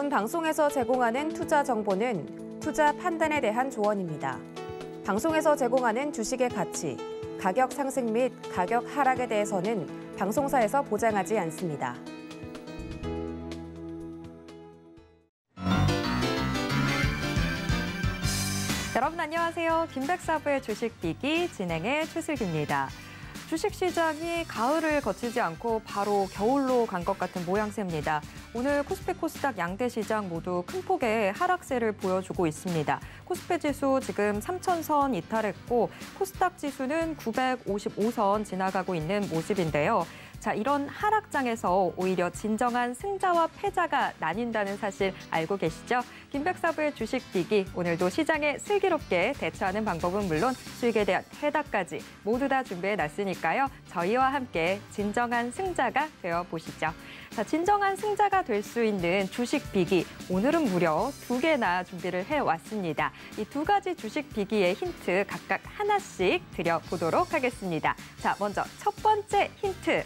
본 방송에서 제공하는 투자 정보는 투자 판단에 대한 조언입니다. 방송에서 제공하는 주식의 가치, 가격 상승 및 가격 하락에 대해서는 방송사에서 보장하지 않습니다. 여러분 안녕하세요. 김백사부의 주식비기 진행의 최슬기입니다. 주식 시장이 가을을 거치지 않고 바로 겨울로 간 것 같은 모양새입니다. 오늘 코스피 코스닥 양대 시장 모두 큰 폭의 하락세를 보여주고 있습니다. 코스피 지수 지금 3,000선 이탈했고 코스닥 지수는 955선 지나가고 있는 모습인데요. 자, 이런 하락장에서 오히려 진정한 승자와 패자가 나뉜다는 사실 알고 계시죠? 김백사부의 주식 비기 오늘도 시장에 슬기롭게 대처하는 방법은 물론 수익에 대한 해답까지 모두 다 준비해 놨으니까요. 저희와 함께 진정한 승자가 되어 보시죠. 자, 진정한 승자가 될 수 있는 주식 비기 오늘은 무려 두 개나 준비를 해 왔습니다. 이 두 가지 주식 비기의 힌트 각각 하나씩 드려 보도록 하겠습니다. 자, 먼저 첫 번째 힌트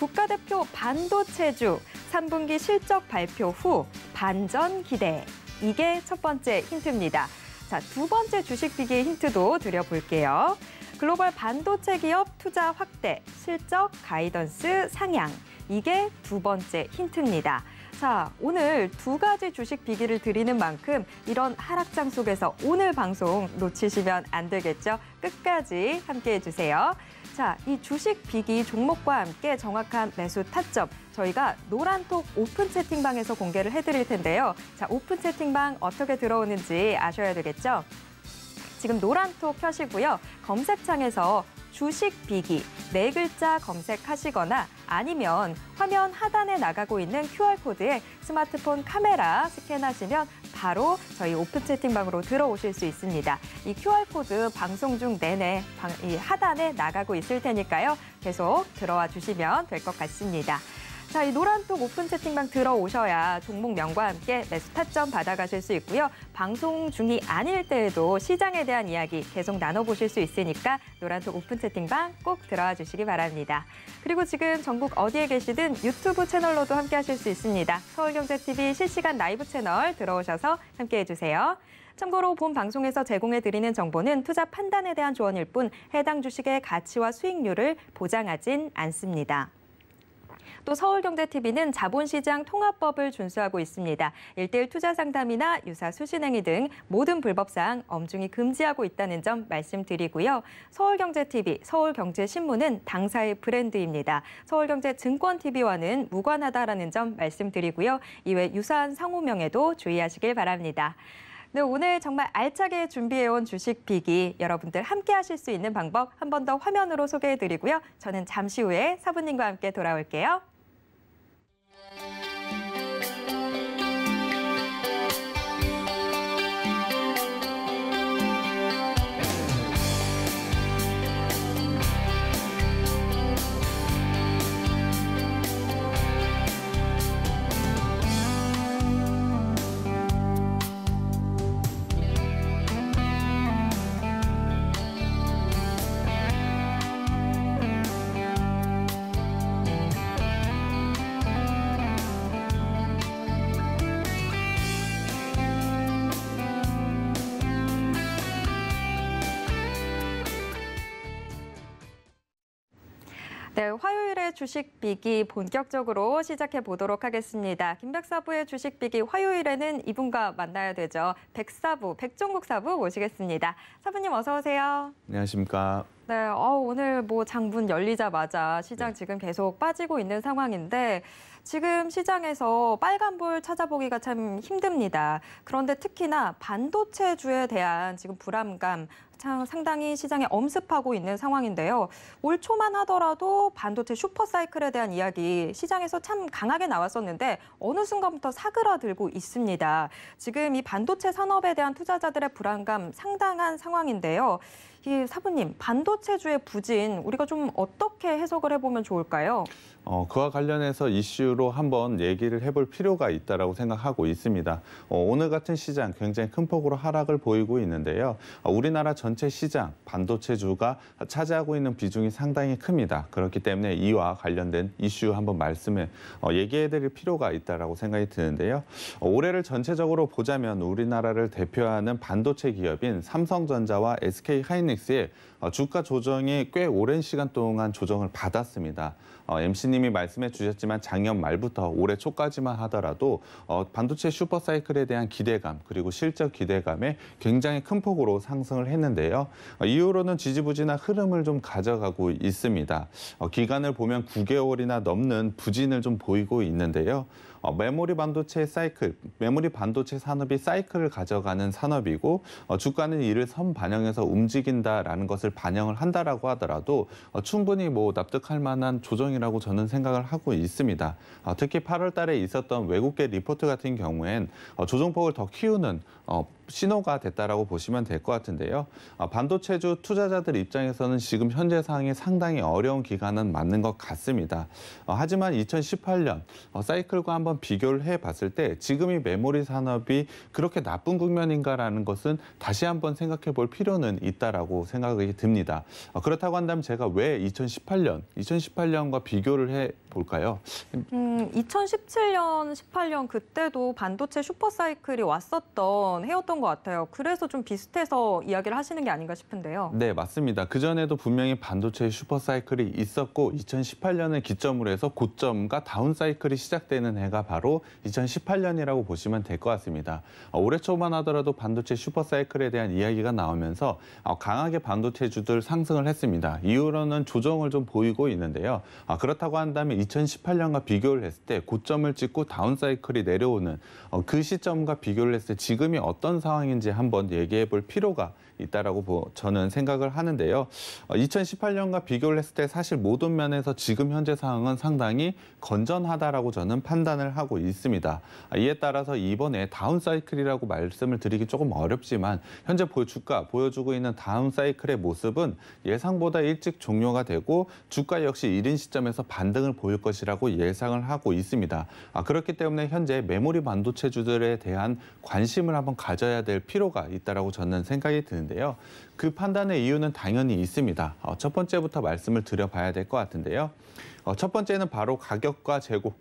국가대표 반도체주 3분기 실적 발표 후 반전 기대. 이게 첫 번째 힌트입니다. 자, 두 번째 주식 비기의 힌트도 드려볼게요. 글로벌 반도체 기업 투자 확대, 실적 가이던스 상향. 이게 두 번째 힌트입니다. 자, 오늘 두 가지 주식 비기를 드리는 만큼 이런 하락장 속에서 오늘 방송 놓치시면 안 되겠죠? 끝까지 함께 해주세요. 자, 이 주식 비기 종목과 함께 정확한 매수 타점 저희가 노란톡 오픈 채팅방에서 공개를 해드릴 텐데요. 자, 오픈 채팅방 어떻게 들어오는지 아셔야 되겠죠? 지금 노란톡 켜시고요. 검색창에서 주식 비기 네 글자 검색하시거나 아니면 화면 하단에 나가고 있는 QR코드에 스마트폰 카메라 스캔하시면 바로 저희 오픈 채팅방으로 들어오실 수 있습니다. 이 QR코드 방송 중 내내 방, 이 하단에 나가고 있을 테니까요. 계속 들어와 주시면 될 것 같습니다. 자, 이 노란톡 오픈 채팅방 들어오셔야 종목명과 함께 매수 네, 타점 받아가실 수 있고요. 방송 중이 아닐 때에도 시장에 대한 이야기 계속 나눠보실 수 있으니까 노란톡 오픈 채팅방 꼭 들어와 주시기 바랍니다. 그리고 지금 전국 어디에 계시든 유튜브 채널로도 함께 하실 수 있습니다. 서울경제TV 실시간 라이브 채널 들어오셔서 함께 해주세요. 참고로 본 방송에서 제공해드리는 정보는 투자 판단에 대한 조언일 뿐 해당 주식의 가치와 수익률을 보장하진 않습니다. 또 서울경제TV는 자본시장 통합법을 준수하고 있습니다. 1대1 투자 상담이나 유사 수신행위 등 모든 불법사항 엄중히 금지하고 있다는 점 말씀드리고요. 서울경제TV, 서울경제신문은 당사의 브랜드입니다. 서울경제증권TV와는 무관하다라는 점 말씀드리고요. 이외 유사한 상호명에도 주의하시길 바랍니다. 네, 오늘 정말 알차게 준비해온 주식 비기 여러분들 함께 하실 수 있는 방법 한 번 더 화면으로 소개해드리고요. 저는 잠시 후에 사부님과 함께 돌아올게요. 네, 화요일에 주식 비기 본격적으로 시작해 보도록 하겠습니다. 김백사부의 주식 비기 화요일에는 이분과 만나야 되죠. 백사부, 백종국 사부 모시겠습니다. 사부님 어서 오세요. 안녕하십니까. 네, 어, 오늘 뭐 장분 열리자마자 시장 네. 지금 계속 빠지고 있는 상황인데 지금 시장에서 빨간불 찾아보기가 참 힘듭니다. 그런데 특히나 반도체주에 대한 지금 불안감 상당히 시장에 엄습하고 있는 상황인데요. 올 초만 하더라도 반도체 슈퍼사이클에 대한 이야기 시장에서 참 강하게 나왔었는데 어느 순간부터 사그라들고 있습니다. 지금 이 반도체 산업에 대한 투자자들의 불안감 상당한 상황인데요. 이 사부님, 반도체주의 부진 우리가 좀 어떻게 해석을 해보면 좋을까요? 어, 그와 관련해서 이슈로 한번 얘기를 해볼 필요가 있다고 생각하고 있습니다. 어, 오늘 같은 시장 굉장히 큰 폭으로 하락을 보이고 있는데요. 어, 우리나라 전체 시장 반도체주가 차지하고 있는 비중이 상당히 큽니다. 그렇기 때문에 이와 관련된 이슈 한번 말씀을 어, 얘기해드릴 필요가 있다고 생각이 드는데요. 어, 올해를 전체적으로 보자면 우리나라를 대표하는 반도체 기업인 삼성전자와 SK하이닉스의 어, 주가 조정이 꽤 오랜 시간 동안 조정을 받았습니다. 어, MC 교수님이 말씀해 주셨지만 작년 말부터 올해 초까지만 하더라도 어, 반도체 슈퍼사이클에 대한 기대감 그리고 실적 기대감에 굉장히 큰 폭으로 상승을 했는데요. 어, 이후로는 지지부진한 흐름을 좀 가져가고 있습니다. 어, 기간을 보면 9개월이나 넘는 부진을 좀 보이고 있는데요. 어, 메모리 반도체 사이클, 메모리 반도체 산업이 사이클을 가져가는 산업이고 어, 주가는 이를 선 반영해서 움직인다라는 것을 반영을 한다라고 하더라도 어, 충분히 뭐 납득할 만한 조정이라고 저는 생각을 하고 있습니다. 어, 특히 8월 달에 있었던 외국계 리포트 같은 경우엔 어, 조정폭을 더 키우는 어, 신호가 됐다라고 보시면 될 것 같은데요. 아, 반도체주 투자자들 입장에서는 지금 현재 상황이 상당히 어려운 기간은 맞는 것 같습니다. 어, 하지만 2018년 어, 사이클과 한번 비교를 해봤을 때 지금이 메모리 산업이 그렇게 나쁜 국면인가라는 것은 다시 한번 생각해 볼 필요는 있다라고 생각이 듭니다. 어, 그렇다고 한다면 제가 왜 2018년, 2018년과 비교를 해 볼까요? 음, 2017년, 18년 그때도 반도체 슈퍼사이클이 왔었던 해였던 것 같아요. 그래서 좀 비슷해서 이야기를 하시는 게 아닌가 싶은데요. 네, 맞습니다. 그전에도 분명히 반도체의 슈퍼사이클이 있었고 2018년을 기점으로 해서 고점과 다운사이클이 시작되는 해가 바로 2018년이라고 보시면 될 것 같습니다. 어, 올해 초만 하더라도 반도체 슈퍼사이클에 대한 이야기가 나오면서 어, 강하게 반도체주들 상승을 했습니다. 이후로는 조정을 좀 보이고 있는데요. 아, 그렇다고 한다면 2018년과 비교를 했을 때 고점을 찍고 다운사이클이 내려오는 어, 그 시점과 비교를 했을 때 지금이 어떤 상황 인지 상황인지 한번 얘기해 볼 필요가 있다라고 저는 생각을 하는데요. 2018년과 어, 비교를 했을 때 사실 모든 면에서 지금 현재 상황은 상당히 건전하다라고 저는 판단을 하고 있습니다. 아, 이에 따라서 이번에 다운 사이클이라고 말씀을 드리기 조금 어렵지만 현재 주가 보여주고 있는 다운 사이클의 모습은 예상보다 일찍 종료가 되고 주가 역시 1인 시점에서 반등을 보일 것이라고 예상을 하고 있습니다. 아, 그렇기 때문에 현재 메모리 반도체주들에 대한 관심을 한번 가져야 될 필요가 있다라고 저는 생각이 드는데 판는데요그 판단의 이유는 당연히 있습니다. 어, 첫 번째부터 말씀을 드려봐야 될 것 같은데요. 어, 첫 번째는 바로 가격과 재고,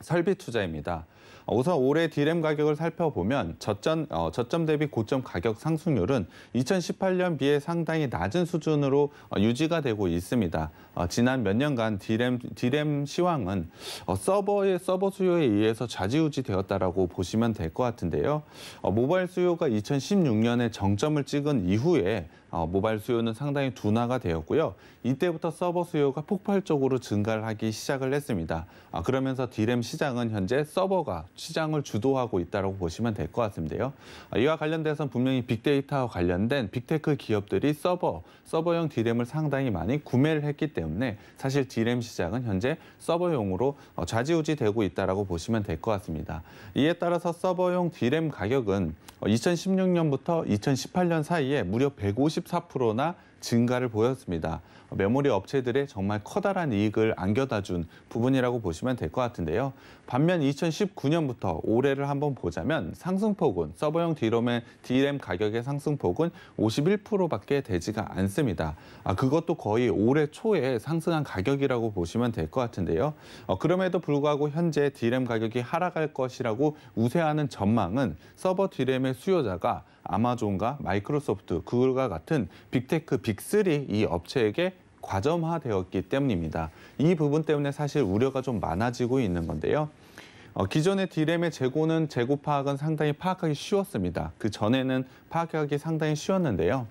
설비 투자입니다. 우선 올해 디램 가격을 살펴보면 저점, 어, 저점 대비 고점 가격 상승률은 2018년 비해 상당히 낮은 수준으로 어, 유지가 되고 있습니다. 어, 지난 몇 년간 디램, 디램 시황은 어, 서버의 서버 수요에 의해서 좌지우지 되었다라고 보시면 될 것 같은데요. 어, 모바일 수요가 2016년에 정점을 찍은 이후에 어, 모바일 수요는 상당히 둔화가 되었고요. 이때부터 서버 수요가 폭발적으로 증가를 하기 시작을 했습니다. 아, 그러면서 디램 시장은 현재 서버가 시장을 주도하고 있다고 보시면 될 것 같은데요. 아, 이와 관련돼서는 분명히 빅데이터와 관련된 빅테크 기업들이 서버, 서버용 디램을 상당히 많이 구매를 했기 때문에 사실 디램 시장은 현재 서버용으로 어, 좌지우지 되고 있다고 보시면 될 것 같습니다. 이에 따라서 서버용 디램 가격은 2016년부터 어, 2018년 사이에 무려 150 14%나 증가를 보였습니다. 메모리 업체들의 정말 커다란 이익을 안겨다 준 부분이라고 보시면 될 것 같은데요. 반면 2019년부터 올해를 한번 보자면 상승폭은 서버용 D램의 D램 가격의 상승폭은 51%밖에 되지가 않습니다. 아, 그것도 거의 올해 초에 상승한 가격이라고 보시면 될 것 같은데요. 어, 그럼에도 불구하고 현재 D램 가격이 하락할 것이라고 우세하는 전망은 서버 D램의 수요자가 아마존과 마이크로소프트, 구글과 같은 빅테크 빅 빅3 이 업체에게 과점화되었기 때문입니다. 이 부분 때문에 사실 우려가 좀 많아지고 있는 건데요. 어, 기존의 디램의 재고는 재고 파악은 상당히 파악하기 쉬웠습니다. 그 전에는 파악하기 상당히 쉬웠는데요.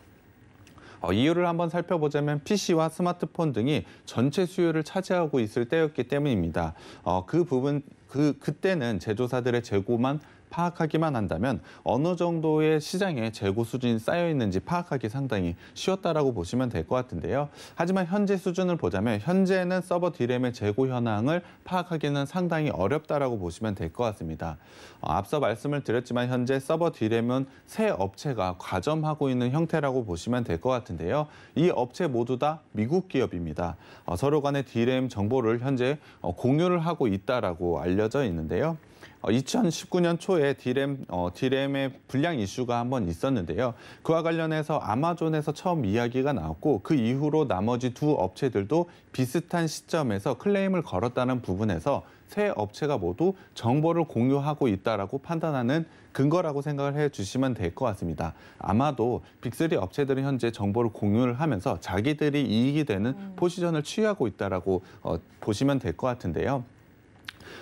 어, 이유를 한번 살펴보자면 PC와 스마트폰 등이 전체 수요를 차지하고 있을 때였기 때문입니다. 어, 그 부분 그 그때는 제조사들의 재고만 파악하기만 한다면 어느 정도의 시장에 재고 수준이 쌓여 있는지 파악하기 상당히 쉬웠다라고 보시면 될 것 같은데요. 하지만 현재 수준을 보자면 현재는 서버 디램의 재고 현황을 파악하기는 상당히 어렵다라고 보시면 될 것 같습니다. 어, 앞서 말씀을 드렸지만 현재 서버 디램은 새 업체가 과점하고 있는 형태라고 보시면 될 것 같은데요. 이 업체 모두 다 미국 기업입니다. 어, 서로 간의 디램 정보를 현재 어, 공유를 하고 있다라고 알려져 있는데요. 2019년 어, 초에 디램, 어, 디램의 불량 이슈가 한 번 있었는데요. 그와 관련해서 아마존에서 처음 이야기가 나왔고 그 이후로 나머지 두 업체들도 비슷한 시점에서 클레임을 걸었다는 부분에서 세 업체가 모두 정보를 공유하고 있다라고 판단하는 근거라고 생각을 해 주시면 될 것 같습니다. 아마도 빅3 업체들은 현재 정보를 공유를 하면서 자기들이 이익이 되는 음. 포지션을 취하고 있다라고 어, 보시면 될 것 같은데요.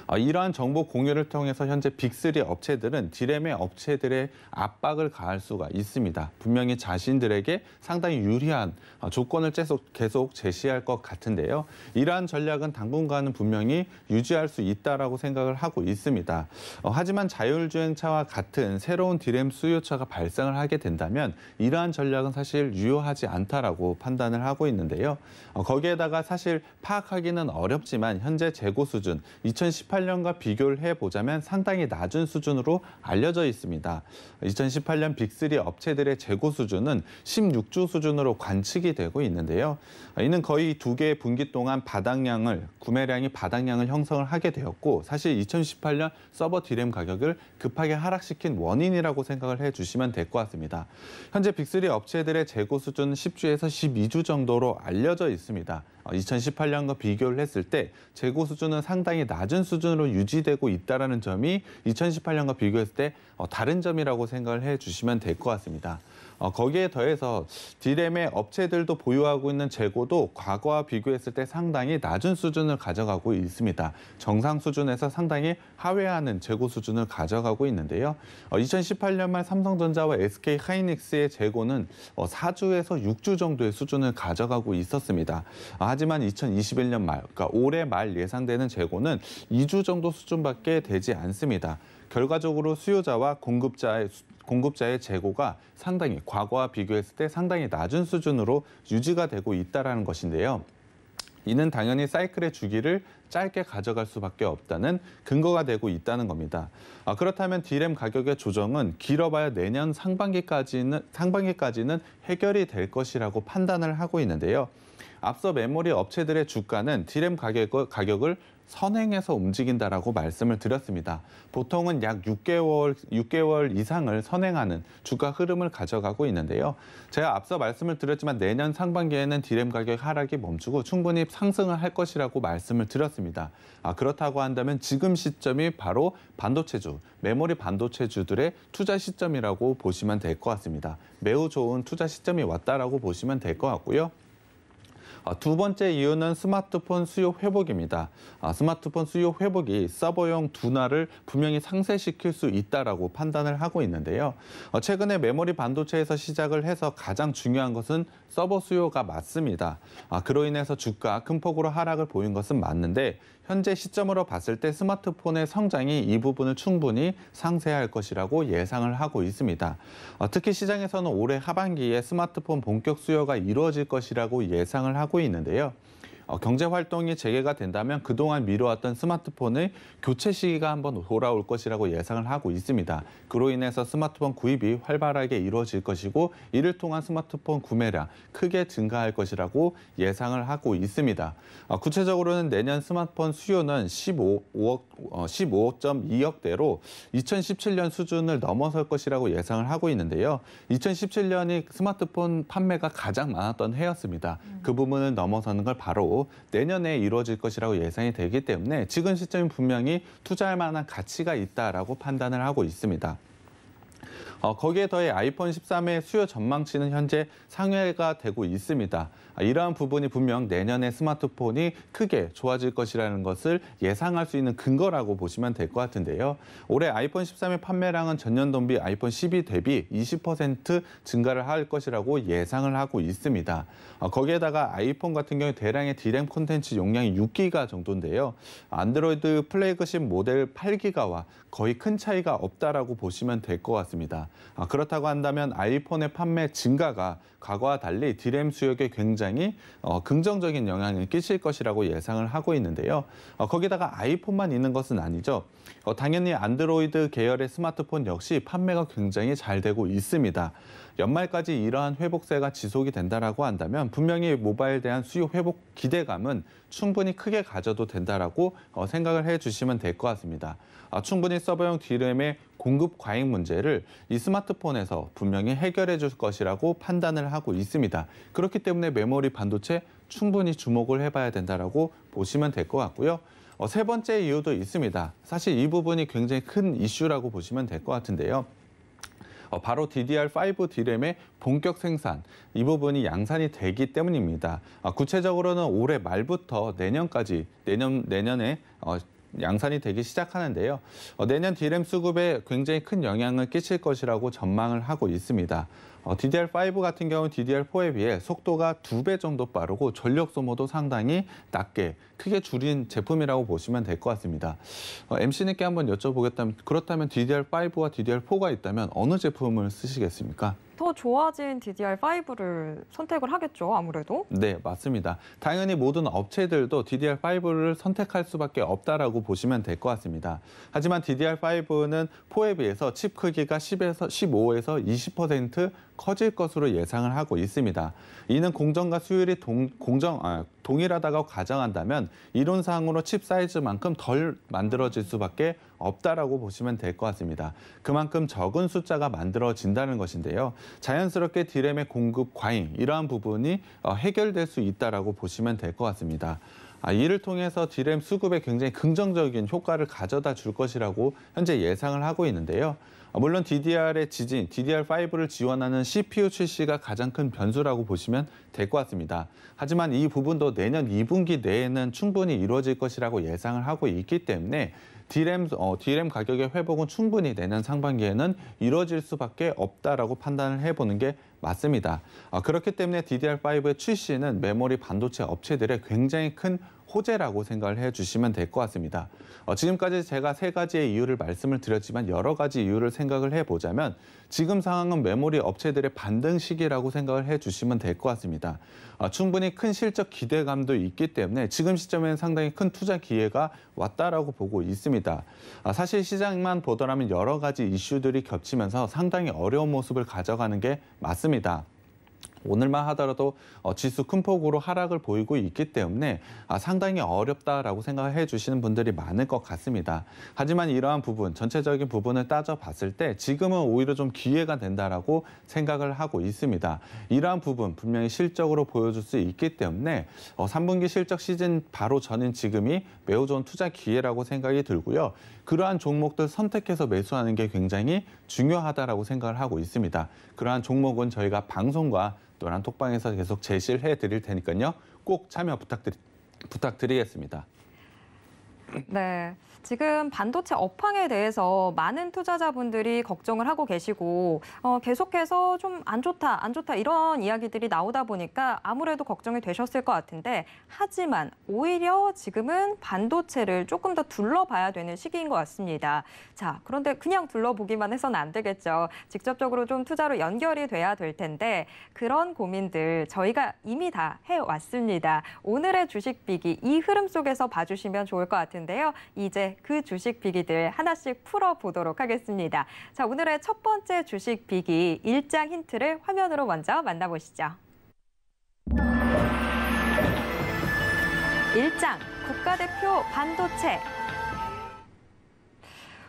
어, 이러한 정보 공유를 통해서 현재 빅3 업체들은 디램의 업체들의 압박을 가할 수가 있습니다. 분명히 자신들에게 상당히 유리한 어, 조건을 계속 제시할 것 같은데요. 이러한 전략은 당분간은 분명히 유지할 수 있다라고 생각을 하고 있습니다. 어, 하지만 자율주행차와 같은 새로운 디램 수요차가 발생을 하게 된다면 이러한 전략은 사실 유효하지 않다라고 판단을 하고 있는데요. 거기에다가 사실 파악하기는 어렵지만 현재 재고 수준 2010 2018년과 비교를 해보자면 상당히 낮은 수준으로 알려져 있습니다. 2018년 빅3 업체들의 재고 수준은 16주 수준으로 관측이 되고 있는데요. 이는 거의 두 개의 분기 동안 바닥량을 구매량이 바닥량을 형성을 하게 되었고 사실 2018년 서버 디램 가격을 급하게 하락시킨 원인이라고 생각을 해주시면 될 것 같습니다. 현재 빅3 업체들의 재고 수준 은 10주에서 12주 정도로 알려져 있습니다. 2018년과 어, 비교를 했을 때 재고 수준은 상당히 낮은 수준으로 유지되고 있다는 점이 2018년과 비교했을 때 어, 다른 점이라고 생각을 해주시면 될 것 같습니다. 어, 거기에 더해서 디램의 업체들도 보유하고 있는 재고도 과거와 비교했을 때 상당히 낮은 수준을 가져가고 있습니다. 정상 수준에서 상당히 하회하는 재고 수준을 가져가고 있는데요. 2018년 어, 말 삼성전자와 SK 하이닉스의 재고는 4주에서 어, 6주 정도의 수준을 가져가고 있었습니다. 하지만 2021년 말, 그러니까 올해 말 예상되는 재고는 2주 정도 수준밖에 되지 않습니다. 결과적으로 수요자와 공급자의 공급자의 재고가 상당히 과거와 비교했을 때 상당히 낮은 수준으로 유지가 되고 있다라는 것인데요. 이는 당연히 사이클의 주기를 짧게 가져갈 수밖에 없다는 근거가 되고 있다는 겁니다. 아, 그렇다면 D램 가격의 조정은 길어봐야 내년 상반기까지는 상반기까지는 해결이 될 것이라고 판단을 하고 있는데요. 앞서 메모리 업체들의 주가는 디램 가격, 가격을 선행해서 움직인다라고 말씀을 드렸습니다. 보통은 약 6개월, 6개월 이상을 선행하는 주가 흐름을 가져가고 있는데요. 제가 앞서 말씀을 드렸지만 내년 상반기에는 디램 가격 하락이 멈추고 충분히 상승을 할 것이라고 말씀을 드렸습니다. 아, 그렇다고 한다면 지금 시점이 바로 반도체주, 메모리 반도체주들의 투자 시점이라고 보시면 될 것 같습니다. 매우 좋은 투자 시점이 왔다라고 보시면 될 것 같고요. 아, 두 번째 이유는 스마트폰 수요 회복입니다. 아, 스마트폰 수요 회복이 서버용 둔화를 분명히 상쇄시킬 수 있다라고 판단을 하고 있는데요. 어, 최근에 메모리 반도체에서 시작을 해서 가장 중요한 것은 서버 수요가 맞습니다. 아, 그로 인해서 주가 큰 폭으로 하락을 보인 것은 맞는데 현재 시점으로 봤을 때 스마트폰의 성장이 이 부분을 충분히 상쇄할 것이라고 예상을 하고 있습니다. 어, 특히 시장에서는 올해 하반기에 스마트폰 본격 수요가 이루어질 것이라고 예상을 하고 있는데요. 어, 경제 활동이 재개가 된다면 그동안 미뤄왔던 스마트폰의 교체 시기가 한번 돌아올 것이라고 예상을 하고 있습니다. 그로 인해서 스마트폰 구입이 활발하게 이루어질 것이고 이를 통한 스마트폰 구매량 크게 증가할 것이라고 예상을 하고 있습니다. 어, 구체적으로는 내년 스마트폰 수요는 15억 15.2억대로 2017년 수준을 넘어설 것이라고 예상을 하고 있는데요. 2017년이 스마트폰 판매가 가장 많았던 해였습니다. 그 부분을 넘어서는 걸 바로 내년에 이루어질 것이라고 예상이 되기 때문에 지금 시점이 분명히 투자할 만한 가치가 있다라고 판단을 하고 있습니다. 어, 거기에 더해 아이폰 13의 수요 전망치는 현재 상회가 되고 있습니다. 아, 이러한 부분이 분명 내년에 스마트폰이 크게 좋아질 것이라는 것을 예상할 수 있는 근거라고 보시면 될 것 같은데요. 올해 아이폰 13의 판매량은 전년 동비 아이폰 12 대비 20% 증가를 할 것이라고 예상을 하고 있습니다. 어, 거기에다가 아이폰 같은 경우 대량의 디램 콘텐츠 용량이 6기가 정도인데요. 안드로이드 플래그십 모델 8기가와 거의 큰 차이가 없다라고 보시면 될 것 같습니다. 아, 그렇다고 한다면 아이폰의 판매 증가가 과거와 달리 디램 수역에 굉장히 어, 긍정적인 영향을 끼칠 것이라고 예상을 하고 있는데요. 어, 거기다가 아이폰만 있는 것은 아니죠. 어, 당연히 안드로이드 계열의 스마트폰 역시 판매가 굉장히 잘 되고 있습니다. 연말까지 이러한 회복세가 지속이 된다라고 한다면 분명히 모바일 대한 수요 회복 기대감은 충분히 크게 가져도 된다라고 어, 생각을 해주시면 될 것 같습니다. 아, 충분히 서버용 DRAM의 공급 과잉 문제를 이 스마트폰에서 분명히 해결해 줄 것이라고 판단을 하고 있습니다. 그렇기 때문에 메모리 반도체 충분히 주목을 해봐야 된다라고 보시면 될 것 같고요. 어, 세 번째 이유도 있습니다. 사실 이 부분이 굉장히 큰 이슈라고 보시면 될 것 같은데요. 어, 바로 DDR5 디램의 본격 생산, 이 부분이 양산이 되기 때문입니다. 어, 구체적으로는 올해 말부터 내년까지, 내년, 내년에 어, 양산이 되기 시작하는데요. 내년 디램 수급에 굉장히 큰 영향을 끼칠 것이라고 전망을 하고 있습니다. DDR5 같은 경우 DDR4에 비해 속도가 두 배 정도 빠르고 전력 소모도 상당히 낮게 크게 줄인 제품이라고 보시면 될 것 같습니다. 어, MC님께 한번 여쭤보겠다면 그렇다면 DDR5와 DDR4가 있다면 어느 제품을 쓰시겠습니까? 더 좋아진 DDR5를 선택을 하겠죠, 아무래도? 네, 맞습니다. 당연히 모든 업체들도 DDR5를 선택할 수밖에 없다라고 보시면 될 것 같습니다. 하지만 DDR5는 4에 비해서 칩 크기가 10에서 15에서 20% 커질 것으로 예상을 하고 있습니다. 이는 공정과 수율이 동, 공정, 아, 동일하다고 가정한다면 이론상으로 칩 사이즈만큼 덜 만들어질 수밖에 없다라고 보시면 될 것 같습니다. 그만큼 적은 숫자가 만들어진다는 것인데요. 자연스럽게 디램의 공급 과잉 이러한 부분이 어, 해결될 수 있다라고 보시면 될 것 같습니다. 아, 이를 통해서 디램 수급에 굉장히 긍정적인 효과를 가져다 줄 것이라고 현재 예상을 하고 있는데요. 아, 물론 DDR의 지진, DDR5를 지원하는 CPU 출시가 가장 큰 변수라고 보시면 될 것 같습니다. 하지만 이 부분도 내년 2분기 내에는 충분히 이루어질 것이라고 예상을 하고 있기 때문에 D램, 어, D램 가격의 회복은 충분히 내년 상반기에는 이루어질 수밖에 없다라고 판단을 해보는 게 맞습니다. 어, 그렇기 때문에 DDR5의 출시는 메모리 반도체 업체들의 굉장히 큰 호재라고 생각을 해주시면 될 것 같습니다. 어, 지금까지 제가 세 가지의 이유를 말씀을 드렸지만 여러 가지 이유를 생각을 해보자면 지금 상황은 메모리 업체들의 반등 시기라고 생각을 해주시면 될 것 같습니다. 어, 충분히 큰 실적 기대감도 있기 때문에 지금 시점에는 상당히 큰 투자 기회가 왔다라고 보고 있습니다. 아, 사실 시장만 보더라면 여러 가지 이슈들이 겹치면서 상당히 어려운 모습을 가져가는 게 맞습니다. 오늘만 하더라도 어, 지수 큰 폭으로 하락을 보이고 있기 때문에 아, 상당히 어렵다라고 생각해 주시는 분들이 많을 것 같습니다. 하지만 이러한 부분, 전체적인 부분을 따져봤을 때 지금은 오히려 좀 기회가 된다라고 생각을 하고 있습니다. 이러한 부분 분명히 실적으로 보여줄 수 있기 때문에 3분기 어, 실적 시즌 바로 전인 지금이 매우 좋은 투자 기회라고 생각이 들고요. 그러한 종목들 선택해서 매수하는 게 굉장히 중요하다라고 생각을 하고 있습니다. 그러한 종목은 저희가 방송과 또 난톡방에서 계속 제시를 해드릴 테니까요. 꼭 참여 부탁드리, 부탁드리겠습니다. 네. 지금 반도체 업황에 대해서 많은 투자자분들이 걱정을 하고 계시고 어, 계속해서 좀 안 좋다, 안 좋다 이런 이야기들이 나오다 보니까 아무래도 걱정이 되셨을 것 같은데 하지만 오히려 지금은 반도체를 조금 더 둘러봐야 되는 시기인 것 같습니다. 자, 그런데 그냥 둘러보기만 해서는 안 되겠죠. 직접적으로 좀 투자로 연결이 돼야 될 텐데 그런 고민들 저희가 이미 다 해왔습니다. 오늘의 주식 비기 이 흐름 속에서 봐주시면 좋을 것 같은데요. 이제 그 주식 비기들 하나씩 풀어보도록 하겠습니다. 자, 오늘의 첫 번째 주식 비기 일장 힌트를 화면으로 먼저 만나보시죠. 일장 국가대표 반도체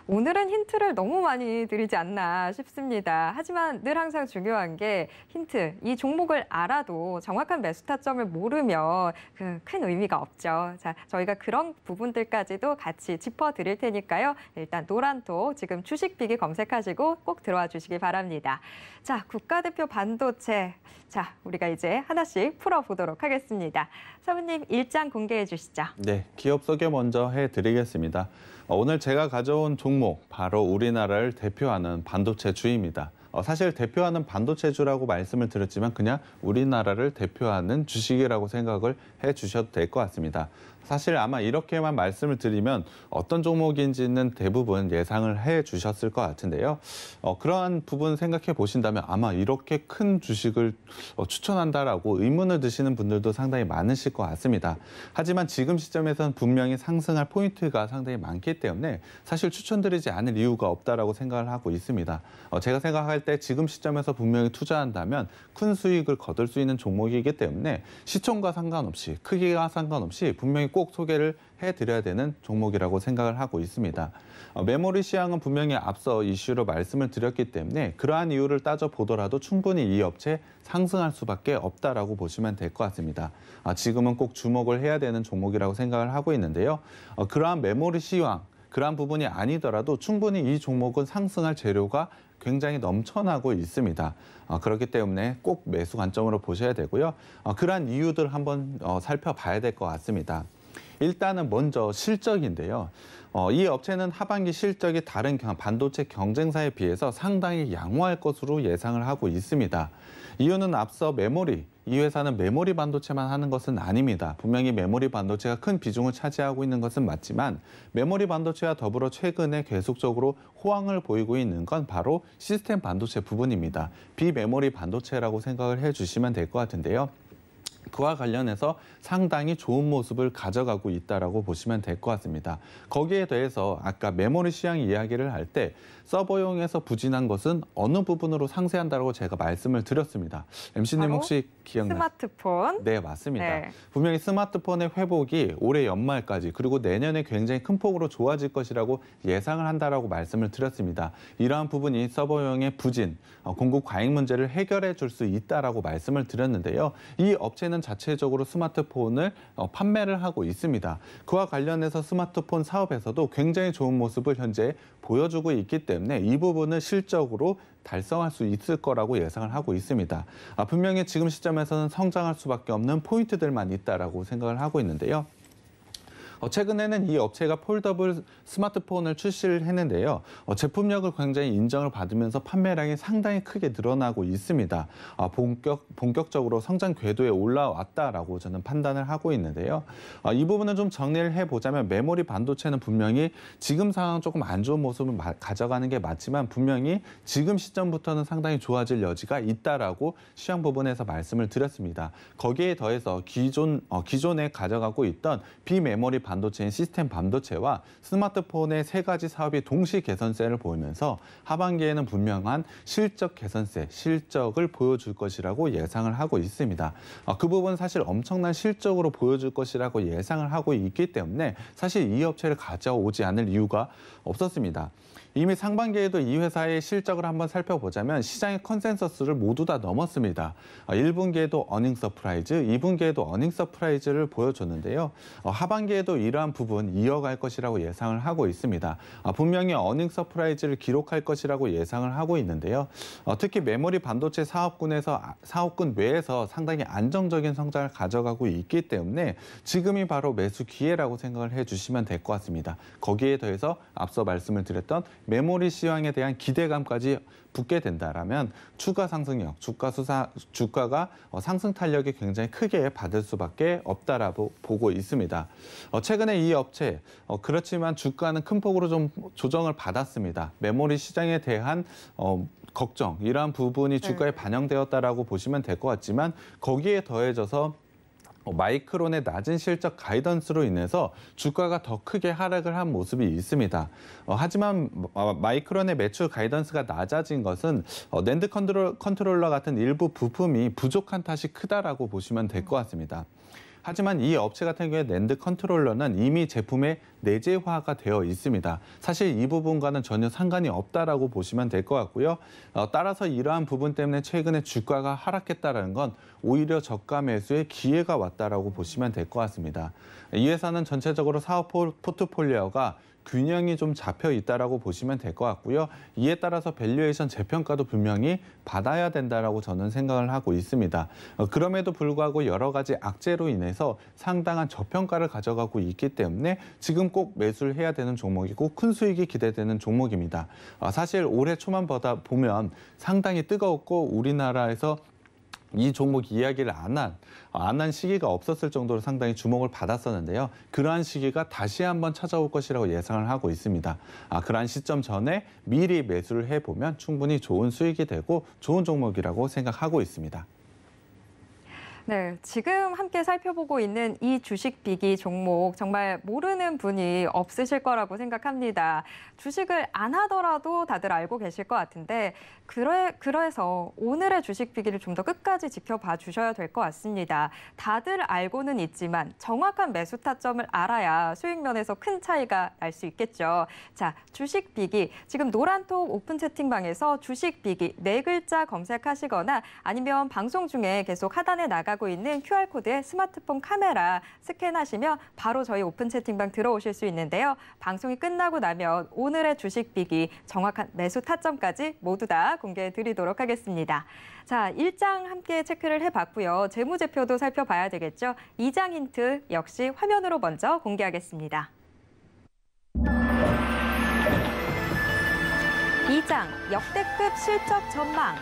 오늘은 힌트를 너무 많이 드리지 않나 싶습니다. 하지만 늘 항상 중요한 게 힌트, 이 종목을 알아도 정확한 매수 타점을 모르면 그큰 의미가 없죠. 자, 저희가 그런 부분들까지도 같이 짚어드릴 테니까요. 일단 노란톡 지금 주식비기 검색하시고 꼭 들어와 주시기 바랍니다. 자, 국가대표 반도체. 자, 우리가 이제 하나씩 풀어보도록 하겠습니다. 사부님 일장 공개해 주시죠. 네, 기업 소개 먼저 해드리겠습니다. 어, 오늘 제가 가져온 종목 바로 우리나라를 대표하는 반도체주입니다. 어, 사실 대표하는 반도체주라고 말씀을 드렸지만 그냥 우리나라를 대표하는 주식이라고 생각을 해주셔도 될 것 같습니다. 사실 아마 이렇게만 말씀을 드리면 어떤 종목인지는 대부분 예상을 해 주셨을 것 같은데요. 어, 그러한 부분 생각해 보신다면 아마 이렇게 큰 주식을 어, 추천한다라고 의문을 드시는 분들도 상당히 많으실 것 같습니다. 하지만 지금 시점에선 분명히 상승할 포인트가 상당히 많기 때문에 사실 추천드리지 않을 이유가 없다라고 생각을 하고 있습니다. 어, 제가 생각할 때 지금 시점에서 분명히 투자한다면 큰 수익을 거둘 수 있는 종목이기 때문에 시총과 상관없이 크기가 상관없이 분명히 꼭 소개를 해드려야 되는 종목이라고 생각을 하고 있습니다. 어, 메모리 시향은 분명히 앞서 이슈로 말씀을 드렸기 때문에 그러한 이유를 따져보더라도 충분히 이 업체 상승할 수밖에 없다라고 보시면 될 것 같습니다. 아, 지금은 꼭 주목을 해야 되는 종목이라고 생각을 하고 있는데요. 어, 그러한 메모리 시황, 그러한 부분이 아니더라도 충분히 이 종목은 상승할 재료가 굉장히 넘쳐나고 있습니다. 어, 그렇기 때문에 꼭 매수 관점으로 보셔야 되고요. 그러한 이유들 한번 살펴봐야 될 것 같습니다. 일단은 먼저 실적인데요. 어, 이 업체는 하반기 실적이 다른 반도체 경쟁사에 비해서 상당히 양호할 것으로 예상을 하고 있습니다. 이유는 앞서 메모리, 이 회사는 메모리 반도체만 하는 것은 아닙니다. 분명히 메모리 반도체가 큰 비중을 차지하고 있는 것은 맞지만 메모리 반도체와 더불어 최근에 계속적으로 호황을 보이고 있는 건 바로 시스템 반도체 부분입니다. 비메모리 반도체라고 생각을 해주시면 될 것 같은데요. 그와 관련해서 상당히 좋은 모습을 가져가고 있다라고 보시면 될 것 같습니다. 거기에 대해서 아까 메모리 시향 이야기를 할때 서버용에서 부진한 것은 어느 부분으로 상세한다고 제가 말씀을 드렸습니다. MC님 혹시 기억나요? 스마트폰. 네, 맞습니다. 네. 분명히 스마트폰의 회복이 올해 연말까지 그리고 내년에 굉장히 큰 폭으로 좋아질 것이라고 예상을 한다라 말씀을 드렸습니다. 이러한 부분이 서버용의 부진, 어, 공급 과잉 문제를 해결해 줄 수있다라 말씀을 드렸는데요. 이 업체는 자체적으로 스마트폰을 어, 판매를 하고 있습니다. 그와 관련해서 스마트폰 사업에서도 굉장히 좋은 모습을 현재 보여주고 있기 때문에 때문에 이 부분은 실적으로 달성할 수 있을 거라고 예상을 하고 있습니다. 아, 분명히 지금 시점에서는 성장할 수밖에 없는 포인트들만 있다라 생각을 하고 있는데요. 어, 최근에는 이 업체가 폴더블 스마트폰을 출시를 했는데요. 어, 제품력을 굉장히 인정을 받으면서 판매량이 상당히 크게 늘어나고 있습니다. 아, 본격, 본격적으로 성장 궤도에 올라왔다라고 저는 판단을 하고 있는데요. 아, 이 부분은 좀 정리를 해보자면 메모리 반도체는 분명히 지금 상황 조금 안 좋은 모습을 가져가는 게 맞지만 분명히 지금 시점부터는 상당히 좋아질 여지가 있다라고 시황 부분에서 말씀을 드렸습니다. 거기에 더해서 기존, 어, 기존에 가져가고 있던 비메모리 반도체 반도체인 시스템 반도체와 스마트폰의 세 가지 사업이 동시 개선세를 보이면서 하반기에는 분명한 실적 개선세, 실적을 보여줄 것이라고 예상을 하고 있습니다. 아, 그 부분 사실 엄청난 실적으로 보여줄 것이라고 예상을 하고 있기 때문에 사실 이 업체를 가져오지 않을 이유가 없었습니다. 이미 상반기에도 이 회사의 실적을 한번 살펴보자면 시장의 컨센서스를 모두 다 넘었습니다. 1분기에도 어닝 서프라이즈, 2분기에도 어닝 서프라이즈를 보여줬는데요. 어, 하반기에도 이러한 부분 이어갈 것이라고 예상을 하고 있습니다. 아, 분명히 어닝 서프라이즈를 기록할 것이라고 예상을 하고 있는데요. 어, 특히 메모리 반도체 사업군에서 아, 사업군 외에서 상당히 안정적인 성장을 가져가고 있기 때문에 지금이 바로 매수 기회라고 생각을 해주시면 될 것 같습니다. 거기에 더해서 앞서 말씀을 드렸던 메모리 시황에 대한 기대감까지 붙게 된다라면 추가 상승력, 주가 수사 주가가 어, 상승 탄력이 굉장히 크게 받을 수밖에 없다라고 보고 있습니다. 어, 최근에 이 업체 어, 그렇지만 주가는 큰 폭으로 좀 조정을 받았습니다. 메모리 시장에 대한 걱정 이러한 부분이 네. 주가에 반영되었다라고 보시면 될 것 같지만 거기에 더해져서 뭐 마이크론의 낮은 실적 가이던스로 인해서 주가가 더 크게 하락을 한 모습이 있습니다. 어, 하지만 뭐, 어, 마이크론의 매출 가이던스가 낮아진 것은 어, 랜드 컨트롤, 컨트롤러 같은 일부 부품이 부족한 탓이 크다라고 보시면 될 것 같습니다. 하지만 이 업체 같은 경우에 랜드 컨트롤러는 이미 제품에 내재화가 되어 있습니다. 사실 이 부분과는 전혀 상관이 없다라고 보시면 될 것 같고요. 어, 따라서 이러한 부분 때문에 최근에 주가가 하락했다는 건 오히려 저가 매수의 기회가 왔다라고 보시면 될 것 같습니다. 이 회사는 전체적으로 사업 포트폴리오가 균형이 좀 잡혀 있다라고 보시면 될 것 같고요. 이에 따라서 밸류에이션 재평가도 분명히 받아야 된다라고 저는 생각을 하고 있습니다. 어, 그럼에도 불구하고 여러 가지 악재로 인해서 상당한 저평가를 가져가고 있기 때문에 지금 꼭 매수를 해야 되는 종목이고 큰 수익이 기대되는 종목입니다. 어, 사실 올해 초만 보다 보면 상당히 뜨거웠고 우리나라에서 이 종목 이야기를 안 한 안 한 시기가 없었을 정도로 상당히 주목을 받았었는데요. 그러한 시기가 다시 한번 찾아올 것이라고 예상을 하고 있습니다. 아, 그러한 시점 전에 미리 매수를 해보면 충분히 좋은 수익이 되고 좋은 종목이라고 생각하고 있습니다. 네, 지금 함께 살펴보고 있는 이 주식 비기 종목 정말 모르는 분이 없으실 거라고 생각합니다. 주식을 안 하더라도 다들 알고 계실 것 같은데 그래, 그래서 오늘의 주식 비기를 좀 더 끝까지 지켜봐 주셔야 될 것 같습니다. 다들 알고는 있지만 정확한 매수 타점을 알아야 수익 면에서 큰 차이가 날 수 있겠죠. 자, 주식 비기 지금 노란톡 오픈 채팅방에서 주식 비기 네 글자 검색하시거나 아니면 방송 중에 계속 하단에 나가 나가고 있는 QR코드에 스마트폰 카메라 스캔하시면 바로 저희 오픈 채팅방 들어오실 수 있는데요. 방송이 끝나고 나면 오늘의 주식 비기, 정확한 매수 타점까지 모두 다 공개해 드리도록 하겠습니다. 자, 일장 함께 체크를 해봤고요. 재무제표도 살펴봐야 되겠죠. 이장 힌트 역시 화면으로 먼저 공개하겠습니다. 이장 역대급 실적 전망.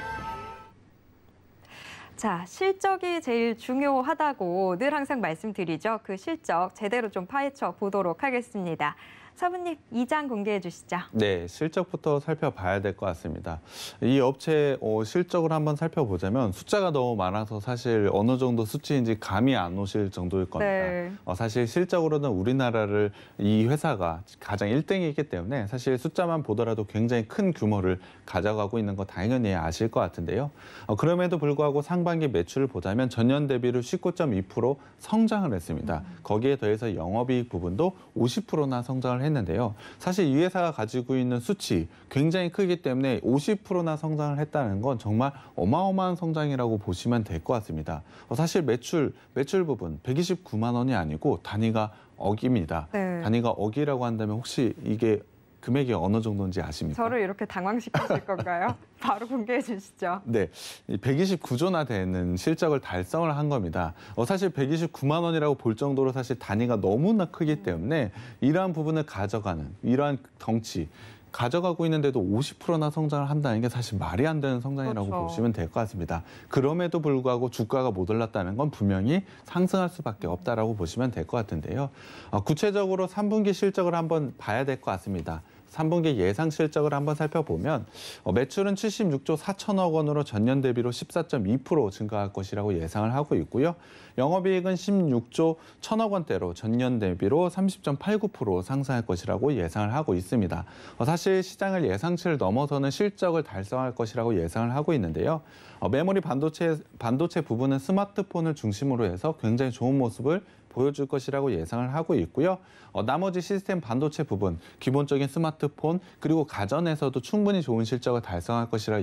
자, 실적이 제일 중요하다고 늘 항상 말씀드리죠. 그 실적 제대로 좀 파헤쳐 보도록 하겠습니다. 사분님이장 공개해 주시죠. 네, 실적부터 살펴봐야 될 것 같습니다. 이 업체 어, 실적을 한번 살펴보자면 숫자가 너무 많아서 사실 어느 정도 수치인지 감이 안 오실 정도일 겁니다. 네. 어, 사실 실적으로는 우리나라를 이 회사가 가장 1등이기 때문에 사실 숫자만 보더라도 굉장히 큰 규모를 가져가고 있는 거 당연히 아실 것 같은데요. 어, 그럼에도 불구하고 상반기 매출을 보자면 전년 대비로 19.2% 성장을 했습니다. 음. 거기에 더해서 영업이익 부분도 50%나 성장을 했는데 했는데요. 사실 이 회사가 가지고 있는 수치 굉장히 크기 때문에 50%나 성장을 했다는 건 정말 어마어마한 성장이라고 보시면 될 것 같습니다. 어, 사실 매출 매출 부분 129만 원이 아니고 단위가 억입니다. 네. 단위가 억이라고 한다면 혹시 이게 금액이 어느 정도인지 아십니까? 저를 이렇게 당황시키실 건가요? 바로 공개해 주시죠. 네, 129조나 되는 실적을 달성을 한 겁니다. 어, 사실 129만 원이라고 볼 정도로 사실 단위가 너무나 크기 때문에 이러한 부분을 가져가는 이러한 덩치 가져가고 있는데도 50%나 성장을 한다는 게 사실 말이 안 되는 성장이라고 그렇죠. 보시면 될 것 같습니다. 그럼에도 불구하고 주가가 못 올랐다는 건 분명히 상승할 수밖에 없다라고 보시면 될 것 같은데요. 어, 구체적으로 3분기 실적을 한번 봐야 될 것 같습니다. 3분기 예상 실적을 한번 살펴보면 어, 매출은 76조 4천억 원으로 전년 대비로 14.2% 증가할 것이라고 예상을 하고 있고요. 영업이익은 16조 1천억 원대로 전년 대비로 30.89% 상승할 것이라고 예상을 하고 있습니다. 어, 사실 시장을 예상치를 넘어서는 실적을 달성할 것이라고 예상을 하고 있는데요. 어, 메모리 반도체 반도체 부분은 스마트폰을 중심으로 해서 굉장히 좋은 모습을 보여줄 것이라고 예상을 하고 있고요. 어, 나머지 시스템 반도체 부분, 기본적인 스마트폰 그리고 가전에서도 충분히 좋은 실적을 달성할 것이라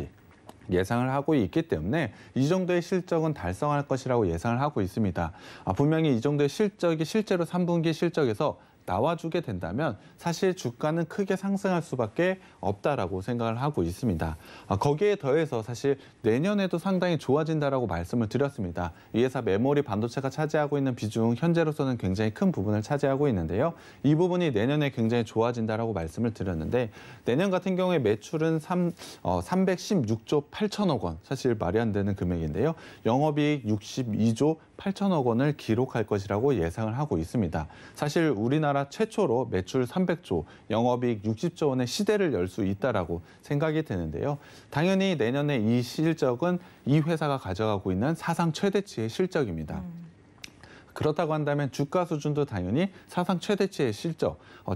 예상을 하고 있기 때문에 이 정도의 실적은 달성할 것이라고 예상을 하고 있습니다. 아, 분명히 이 정도의 실적이 실제로 3분기 실적에서 나와주게 된다면 사실 주가는 크게 상승할 수밖에 없다라고 생각을 하고 있습니다. 아, 거기에 더해서 사실 내년에도 상당히 좋아진다라고 말씀을 드렸습니다. 이 회사 메모리 반도체가 차지하고 있는 비중 현재로서는 굉장히 큰 부분을 차지하고 있는데요. 이 부분이 내년에 굉장히 좋아진다라고 말씀을 드렸는데 내년 같은 경우에 매출은 3, 어, 316조 8천억 원 사실 말이 안 되는 금액인데요. 영업이익 62조 8천억 원을 기록할 것이라고 예상을 하고 있습니다. 사실 우리나라 최초로 매출 300조, 영업이익 60조 원의 시대를 열 수 있다라고 생각이 드는데요. 당연히 내년에 이 실적은 이 회사가 가져가고 있는 사상 최대치의 실적입니다. 음. 그렇다고 한다면 주가 수준도 당연히 사상 최대치의 실적, 어,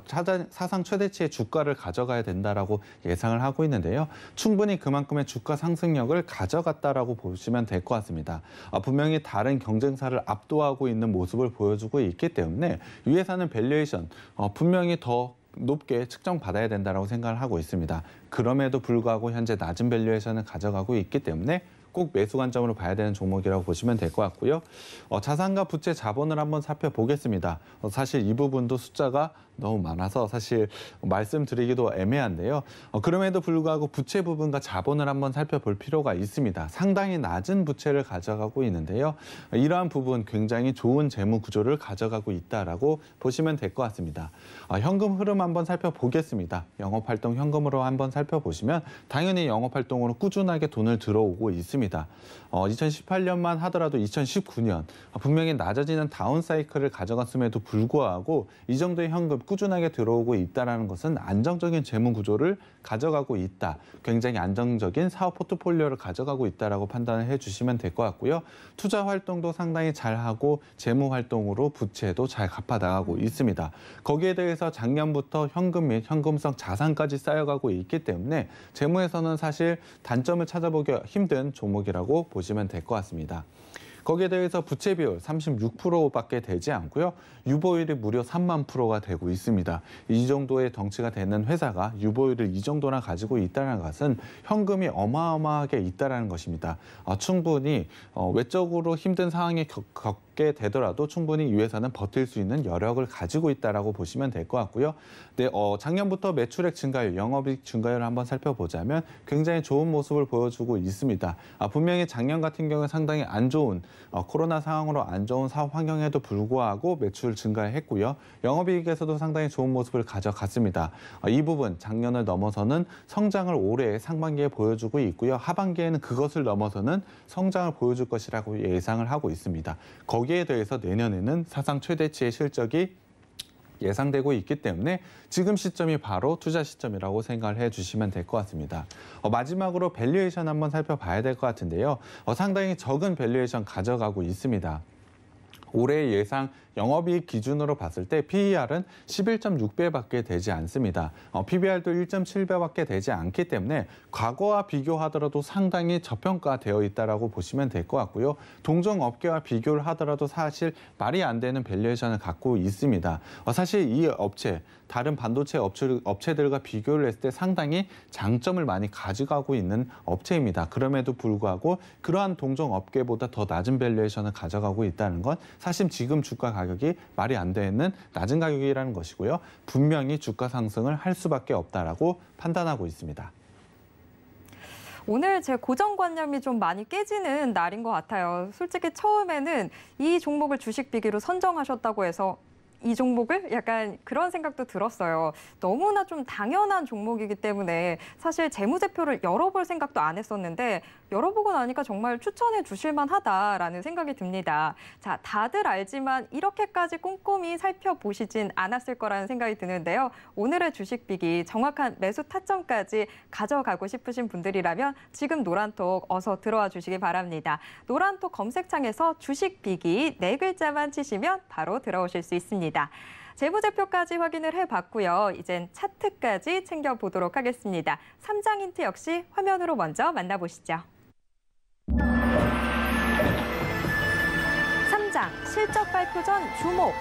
사상 최대치의 주가를 가져가야 된다라고 예상을 하고 있는데요. 충분히 그만큼의 주가 상승력을 가져갔다라고 보시면 될 것 같습니다. 어, 분명히 다른 경쟁사를 압도하고 있는 모습을 보여주고 있기 때문에 이 회사는 밸류에이션 어, 분명히 더 높게 측정받아야 된다고 생각을 하고 있습니다. 그럼에도 불구하고 현재 낮은 밸류에이션을 가져가고 있기 때문에 꼭 매수 관점으로 봐야 되는 종목이라고 보시면 될 것 같고요. 어, 자산과 부채 자본을 한번 살펴보겠습니다. 어, 사실 이 부분도 숫자가 너무 많아서 사실 말씀드리기도 애매한데요. 어, 그럼에도 불구하고 부채 부분과 자본을 한번 살펴볼 필요가 있습니다. 상당히 낮은 부채를 가져가고 있는데요. 이러한 부분 굉장히 좋은 재무 구조를 가져가고 있다라고 보시면 될 것 같습니다. 아, 현금 흐름 한번 살펴보겠습니다. 영업활동 현금으로 한번 살펴보시면 당연히 영업활동으로 꾸준하게 돈을 들어오고 있습니다. 2018년만 어, 하더라도 2019년 어, 분명히 낮아지는 다운 사이클을 가져갔음에도 불구하고 이 정도의 현금 꾸준하게 들어오고 있다는 것은 안정적인 재무 구조를 가져가고 있다. 굉장히 안정적인 사업 포트폴리오를 가져가고 있다라고 판단을 해주시면 될 것 같고요. 투자 활동도 상당히 잘하고 재무 활동으로 부채도 잘 갚아나가고 있습니다. 거기에 대해서 작년부터 현금 및 현금성 자산까지 쌓여가고 있기 때문에 재무에서는 사실 단점을 찾아보기 힘든 종목이라고 보시면 될 것 같습니다. 거기에 대해서 부채 비율 36%밖에 되지 않고요. 유보율이 무려 3만 프로가 되고 있습니다. 이 정도의 덩치가 되는 회사가 유보율을 이 정도나 가지고 있다는 것은 현금이 어마어마하게 있다는 것입니다. 아, 충분히 어, 외적으로 힘든 상황에 겪, 겪 어게 되더라도 충분히 이 회사는 버틸 수 있는 여력을 가지고 있다라고 보시면 될 것 같고요. 네, 어, 작년부터 매출액 증가율, 영업이익 증가율을 한번 살펴보자면 굉장히 좋은 모습을 보여주고 있습니다. 아, 분명히 작년 같은 경우에 상당히 안 좋은 어, 코로나 상황으로 안 좋은 사업 환경에도 불구하고 매출 증가했고요. 영업이익에서도 상당히 좋은 모습을 가져갔습니다. 어, 이 부분 작년을 넘어서는 성장을 올해 상반기에 보여주고 있고요. 하반기에는 그것을 넘어서는 성장을 보여줄 것이라고 예상을 하고 있습니다. 거 여기에 대해서 내년에는 사상 최대치의 실적이 예상되고 있기 때문에 지금 시점이 바로 투자 시점이라고 생각을 해주시면 될 것 같습니다. 어, 마지막으로 밸류에이션 한번 살펴봐야 될 것 같은데요. 어, 상당히 적은 밸류에이션 가져가고 있습니다. 올해 예상 영업이익 기준으로 봤을 때 PER은 11.6배밖에 되지 않습니다. 어, PBR도 1.7배밖에 되지 않기 때문에 과거와 비교하더라도 상당히 저평가되어 있다고 보시면 될 것 같고요. 동종 업계와 비교를 하더라도 사실 말이 안 되는 밸류에이션을 갖고 있습니다. 어, 사실 이 업체 다른 반도체 업체, 업체들과 비교를 했을 때 상당히 장점을 많이 가져가고 있는 업체입니다. 그럼에도 불구하고 그러한 동종 업계보다 더 낮은 밸류에이션을 가져가고 있다는 건 사실 지금 주가 가 가격이 말이 안 되는 낮은 가격이라는 것이고요. 분명히 주가 상승을 할 수밖에 없다라고 판단하고 있습니다. 오늘 제 고정관념이 좀 많이 깨지는 날인 것 같아요. 솔직히 처음에는 이 종목을 주식 비기로 선정하셨다고 해서 이 종목을 약간 그런 생각도 들었어요. 너무나 좀 당연한 종목이기 때문에 사실 재무제표를 열어볼 생각도 안 했었는데 열어보고 나니까 정말 추천해 주실 만하다라는 생각이 듭니다. 자, 다들 알지만 이렇게까지 꼼꼼히 살펴보시진 않았을 거라는 생각이 드는데요. 오늘의 주식비기 정확한 매수 타점까지 가져가고 싶으신 분들이라면 지금 노란톡 어서 들어와 주시기 바랍니다. 노란톡 검색창에서 주식비기 네 글자만 치시면 바로 들어오실 수 있습니다. 있습니다. 재무제표까지 확인을 해봤고요. 이젠 차트까지 챙겨보도록 하겠습니다. 3장 힌트 역시 화면으로 먼저 만나보시죠. 3장 실적 발표 전 주목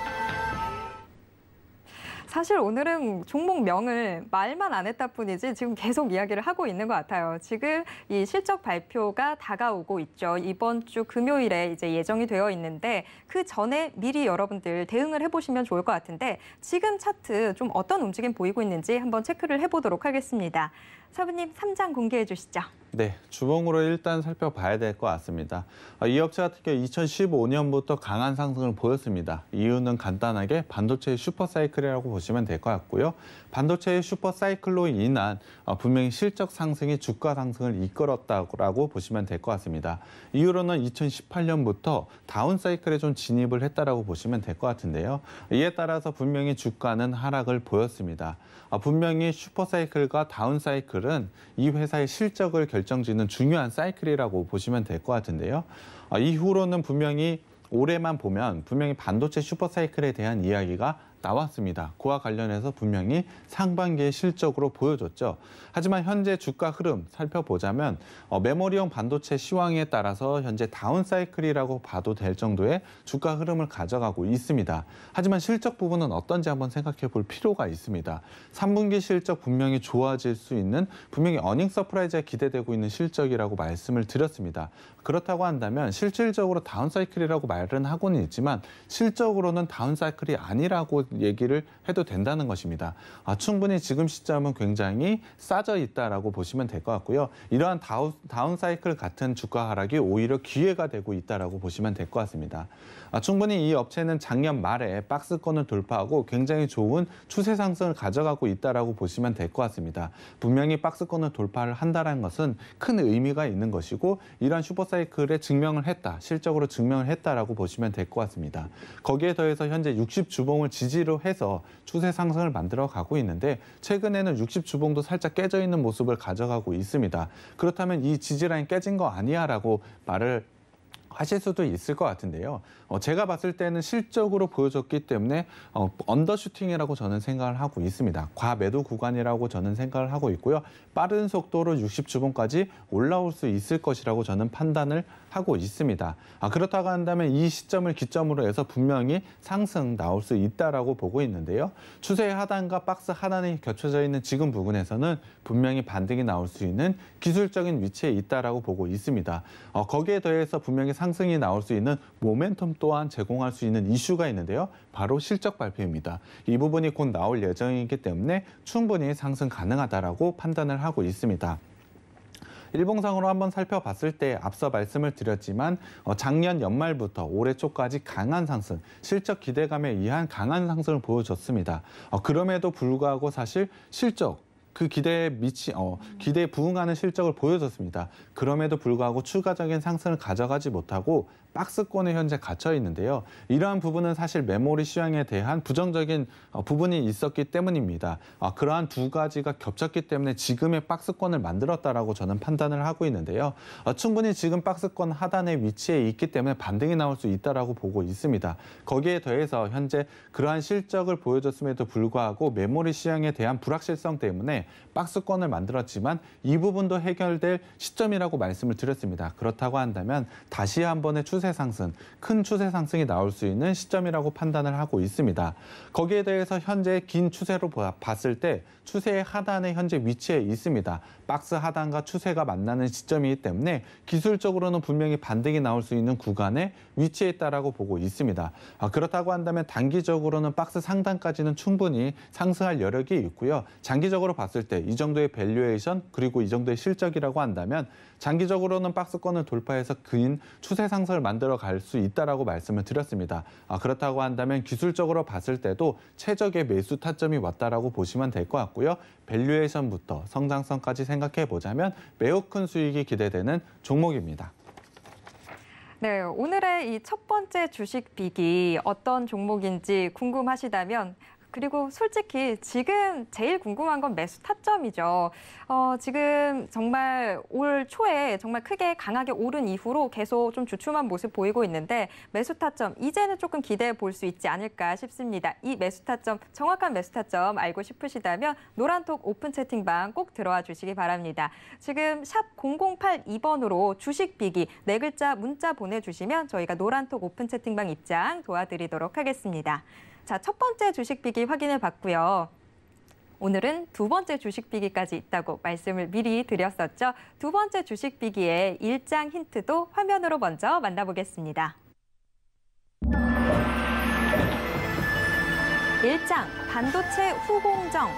사실 오늘은 종목명을 말만 안 했다 뿐이지 지금 계속 이야기를 하고 있는 것 같아요. 지금 이 실적 발표가 다가오고 있죠. 이번 주 금요일에 이제 예정이 되어 있는데 그 전에 미리 여러분들 대응을 해보시면 좋을 것 같은데 지금 차트 좀 어떤 움직임 보이고 있는지 한번 체크를 해보도록 하겠습니다. 서부님 3장 공개해 주시죠. 네, 주봉으로 일단 살펴봐야 될 것 같습니다. 어, 이 업체 같은 경우 2015년부터 강한 상승을 보였습니다. 이유는 간단하게 반도체의 슈퍼사이클이라고 보시면 될 것 같고요. 반도체의 슈퍼사이클로 인한 어, 분명히 실적 상승이 주가 상승을 이끌었다고 보시면 될 것 같습니다. 이후로는 2018년부터 다운사이클에 좀 진입을 했다고 보시면 될 것 같은데요. 이에 따라서 분명히 주가는 하락을 보였습니다. 어, 분명히 슈퍼사이클과 다운사이클은 이 회사의 실적을 결정짓는 중요한 사이클이라고 보시면 될 것 같은데요. 어, 이후로는 분명히 올해만 보면 분명히 반도체 슈퍼사이클에 대한 이야기가 나왔습니다. 그와 관련해서 분명히 상반기에 실적으로 보여줬죠. 하지만 현재 주가 흐름 살펴보자면 어, 메모리형 반도체 시황에 따라서 현재 다운사이클이라고 봐도 될 정도의 주가 흐름을 가져가고 있습니다. 하지만 실적 부분은 어떤지 한번 생각해 볼 필요가 있습니다. 3분기 실적 분명히 좋아질 수 있는 분명히 어닝 서프라이즈에 기대되고 있는 실적이라고 말씀을 드렸습니다. 그렇다고 한다면 실질적으로 다운사이클이라고 말은 하고는 있지만 실적으로는 다운사이클이 아니라고 얘기를 해도 된다는 것입니다. 아, 충분히 지금 시점은 굉장히 싸져 있다라고 보시면 될 것 같고요. 이러한 다운, 다운사이클 같은 주가 하락이 오히려 기회가 되고 있다라고 보시면 될 것 같습니다. 아, 충분히 이 업체는 작년 말에 박스권을 돌파하고 굉장히 좋은 추세 상승을 가져가고 있다라고 보시면 될 것 같습니다. 분명히 박스권을 돌파를 한다는 것은 큰 의미가 있는 것이고 이러한 슈퍼사이클에 증명을 했다, 실적으로 증명을 했다라고 보시면 될 것 같습니다. 거기에 더해서 현재 60주봉을 지지로 해서 추세 상승을 만들어 가고 있는데 최근에는 60주봉도 살짝 깨져 있는 모습을 가져가고 있습니다. 그렇다면 이 지지라인 깨진 거 아니야라고 말을 하실 수도 있을 것 같은데요. 어, 제가 봤을 때는 실적으로 보여줬기 때문에 어, 언더슈팅이라고 저는 생각을 하고 있습니다. 과매도 구간이라고 저는 생각을 하고 있고요. 빠른 속도로 60주범까지 올라올 수 있을 것이라고 저는 판단을 하고 있습니다. 아, 그렇다고 한다면 이 시점을 기점으로 해서 분명히 상승 나올 수 있다라고 보고 있는데요. 추세 하단과 박스 하단이 겹쳐져 있는 지금 부근에서는 분명히 반등이 나올 수 있는 기술적인 위치에 있다라고 보고 있습니다. 어, 거기에 더해서 분명히 상승이 나올 수 있는 모멘텀 또한 제공할 수 있는 이슈가 있는데요. 바로 실적 발표입니다. 이 부분이 곧 나올 예정이기 때문에 충분히 상승 가능하다라고 판단을 하고 있습니다. 일봉상으로 한번 살펴봤을 때 앞서 말씀을 드렸지만 어, 작년 연말부터 올해 초까지 강한 상승, 실적 기대감에 의한 강한 상승을 보여줬습니다. 어, 그럼에도 불구하고 사실 실적 그 기대에 미치 어, 기대에 부응하는 실적을 보여줬습니다. 그럼에도 불구하고 추가적인 상승을 가져가지 못하고 박스권에 현재 갇혀 있는데요. 이러한 부분은 사실 메모리 시향에 대한 부정적인 어, 부분이 있었기 때문입니다. 아, 그러한 두 가지가 겹쳤기 때문에 지금의 박스권을 만들었다라고 저는 판단을 하고 있는데요. 어, 충분히 지금 박스권 하단에위치해 있기 때문에 반등이 나올 수 있다라고 보고 있습니다. 거기에 더해서 현재 그러한 실적을 보여줬음에도 불구하고 메모리 시향에 대한 불확실성 때문에 박스권을 만들었지만 이 부분도 해결될 시점이라고 말씀을 드렸습니다. 그렇다고 한다면 다시 한 번의 추세 추세 상승, 큰 추세 상승이 나올 수 있는 시점이라고 판단을 하고 있습니다. 거기에 대해서 현재 긴 추세로 봤을 때 추세의 하단에 현재 위치해 있습니다. 박스 하단과 추세가 만나는 시점이기 때문에 기술적으로는 분명히 반등이 나올 수 있는 구간에 위치해 있다고 보고 있습니다. 아, 그렇다고 한다면 단기적으로는 박스 상단까지는 충분히 상승할 여력이 있고요. 장기적으로 봤을 때 이 정도의 밸류에이션 그리고 이 정도의 실적이라고 한다면 장기적으로는 박스권을 돌파해서 긴 추세 상승을 만들어 갈 수 있다라고 말씀을 드렸습니다. 아, 그렇다고 한다면 기술적으로 봤을 때도 최적의 매수 타점이 왔다라고 보시면 될 것 같고요. 밸류에이션부터 성장성까지 생각해 보자면 매우 큰 수익이 기대되는 종목입니다. 네, 오늘의 이 첫 번째 주식 비기 어떤 종목인지 궁금하시다면 그리고 솔직히 지금 제일 궁금한 건 매수 타점이죠. 어, 지금 정말 올 초에 정말 크게 강하게 오른 이후로 계속 좀 주춤한 모습 보이고 있는데 매수 타점 이제는 조금 기대해 볼 수 있지 않을까 싶습니다. 이 매수 타점 정확한 매수 타점 알고 싶으시다면 노란톡 오픈 채팅방 꼭 들어와 주시기 바랍니다. 지금 샵 0082번으로 주식 비기 네 글자 문자 보내주시면 저희가 노란톡 오픈 채팅방 입장 도와드리도록 하겠습니다. 자, 첫 번째 주식 비기 확인해 봤고요. 오늘은 두 번째 주식 비기까지 있다고 말씀을 미리 드렸었죠. 두 번째 주식 비기의 일장 힌트도 화면으로 먼저 만나보겠습니다. 일장 반도체 후공정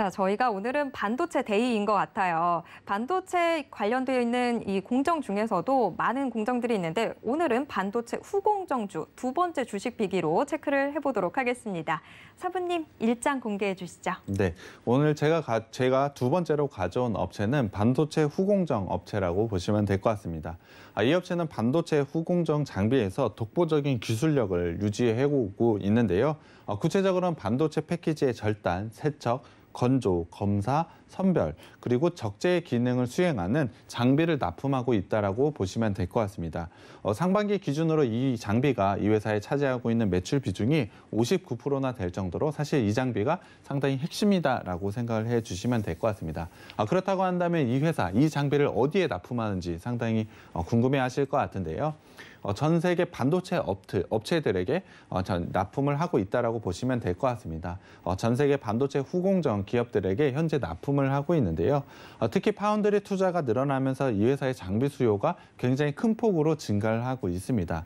자, 저희가 오늘은 반도체 데이인 것 같아요. 반도체 관련되어 있는 이 공정 중에서도 많은 공정들이 있는데 오늘은 반도체 후공정주 두 번째 주식 비기로 체크를 해보도록 하겠습니다. 사부님 일장 공개해 주시죠. 네, 오늘 제가 가, 제가 두 번째로 가져온 업체는 반도체 후공정 업체라고 보시면 될 것 같습니다. 아, 이 업체는 반도체 후공정 장비에서 독보적인 기술력을 유지해오고 있는데요. 아, 구체적으로는 반도체 패키지의 절단, 세척, 건조, 검사, 선별 그리고 적재 기능을 수행하는 장비를 납품하고 있다라고 보시면 될 것 같습니다. 어, 상반기 기준으로 이 장비가 이 회사에 차지하고 있는 매출 비중이 59%나 될 정도로 사실 이 장비가 상당히 핵심이다라고 생각을 해주시면 될 것 같습니다. 아, 그렇다고 한다면 이 회사 이 장비를 어디에 납품하는지 상당히 어, 궁금해하실 것 같은데요. 어, 전 세계 반도체 업체, 업체들에게 어, 납품을 하고 있다라고 보시면 될 것 같습니다. 어, 전 세계 반도체 후공정 기업들에게 현재 납품을 하고 있는데요. 특히 파운드리 투자가 늘어나면서 이 회사의 장비 수요가 굉장히 큰 폭으로 증가를 하고 있습니다.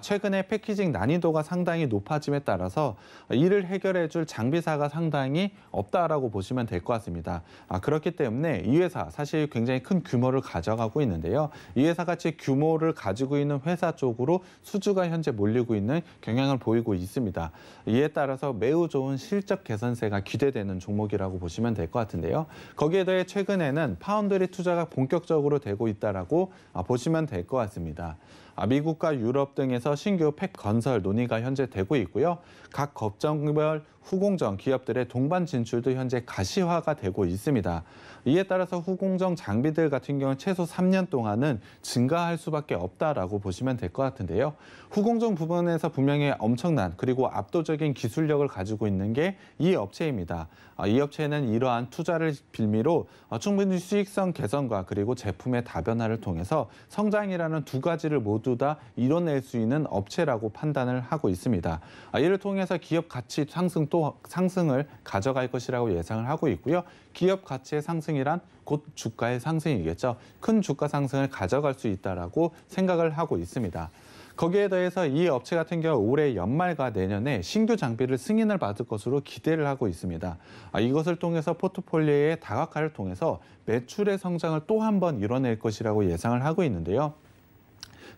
최근에 패키징 난이도가 상당히 높아짐에 따라서 이를 해결해줄 장비사가 상당히 없다라고 보시면 될 것 같습니다. 아, 그렇기 때문에 이 회사 사실 굉장히 큰 규모를 가져가고 있는데요. 이 회사 같이 규모를 가지고 있는 회사 쪽으로 수주가 현재 몰리고 있는 경향을 보이고 있습니다. 이에 따라서 매우 좋은 실적 개선세가 기대되는 종목이라고 보시면 될 것 같은데요. 거기에 대해 최근에는 파운드리 투자가 본격적으로 되고 있다라고 아, 보시면 될 것 같습니다. 아, 미국과 유럽 등에서 신규 팩 건설 논의가 현재 되고 있고요. 각 법정별 후공정 기업들의 동반 진출도 현재 가시화가 되고 있습니다. 이에 따라서 후공정 장비들 같은 경우는 최소 3년 동안은 증가할 수밖에 없다라고 보시면 될 것 같은데요. 후공정 부분에서 분명히 엄청난 그리고 압도적인 기술력을 가지고 있는 게 이 업체입니다. 어, 이 업체는 이러한 투자를 빌미로 어, 충분히 수익성 개선과 그리고 제품의 다변화를 통해서 성장이라는 두 가지를 모두 다 이뤄낼 수 있는 업체라고 판단을 하고 있습니다. 어, 이를 통해서 기업 가치 상승 또 상승을 가져갈 것이라고 예상을 하고 있고요. 기업 가치의 상승이란 곧 주가의 상승이겠죠. 큰 주가 상승을 가져갈 수 있다라고 생각을 하고 있습니다. 거기에 더해서 이 업체 같은 경우 올해 연말과 내년에 신규 장비를 승인을 받을 것으로 기대를 하고 있습니다. 아, 이것을 통해서 포트폴리오의 다각화를 통해서 매출의 성장을 또 한번 이뤄낼 것이라고 예상을 하고 있는데요.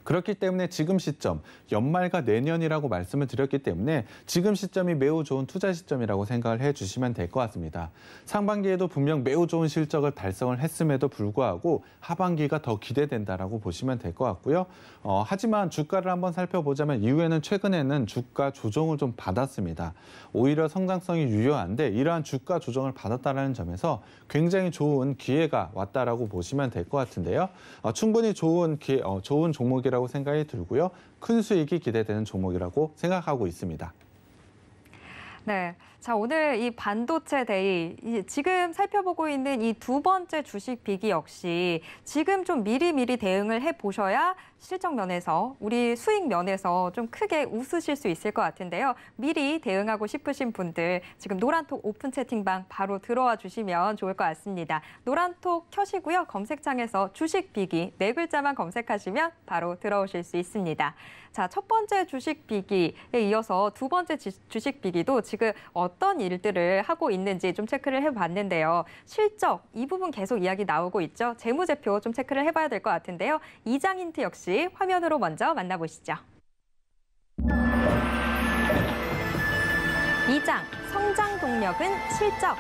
그렇기 때문에 지금 시점, 연말과 내년이라고 말씀을 드렸기 때문에 지금 시점이 매우 좋은 투자 시점이라고 생각을 해주시면 될 것 같습니다. 상반기에도 분명 매우 좋은 실적을 달성을 했음에도 불구하고 하반기가 더 기대된다라고 보시면 될 것 같고요. 어, 하지만 주가를 한번 살펴보자면 이후에는 최근에는 주가 조정을 좀 받았습니다. 오히려 성장성이 유효한데 이러한 주가 조정을 받았다라는 점에서 굉장히 좋은 기회가 왔다라고 보시면 될 것 같은데요. 어, 충분히 좋은 기회, 어, 좋은 종목이라. 종목이라고 생각이 들고요. 큰 수익이 기대되는 종목이라고 생각하고 있습니다. 네. 자, 오늘 이 반도체 데이 지금 살펴보고 있는 이 두 번째 주식 비기 역시 지금 좀 미리미리 대응을 해 보셔야 실적 면에서 우리 수익 면에서 좀 크게 웃으실 수 있을 것 같은데요. 미리 대응하고 싶으신 분들 지금 노란톡 오픈 채팅방 바로 들어와 주시면 좋을 것 같습니다. 노란톡 켜시고요. 검색창에서 주식 비기 네 글자만 검색하시면 바로 들어오실 수 있습니다. 자, 첫 번째 주식 비기에 이어서 두 번째 주식 비기도 지금 어 어떤 일들을 하고 있는지 좀 체크를 해봤는데요. 실적 이 부분 계속 이야기 나오고 있죠. 재무제표 좀 체크를 해봐야 될 것 같은데요. 이장 힌트 역시 화면으로 먼저 만나보시죠. 이장 성장 동력은 실적.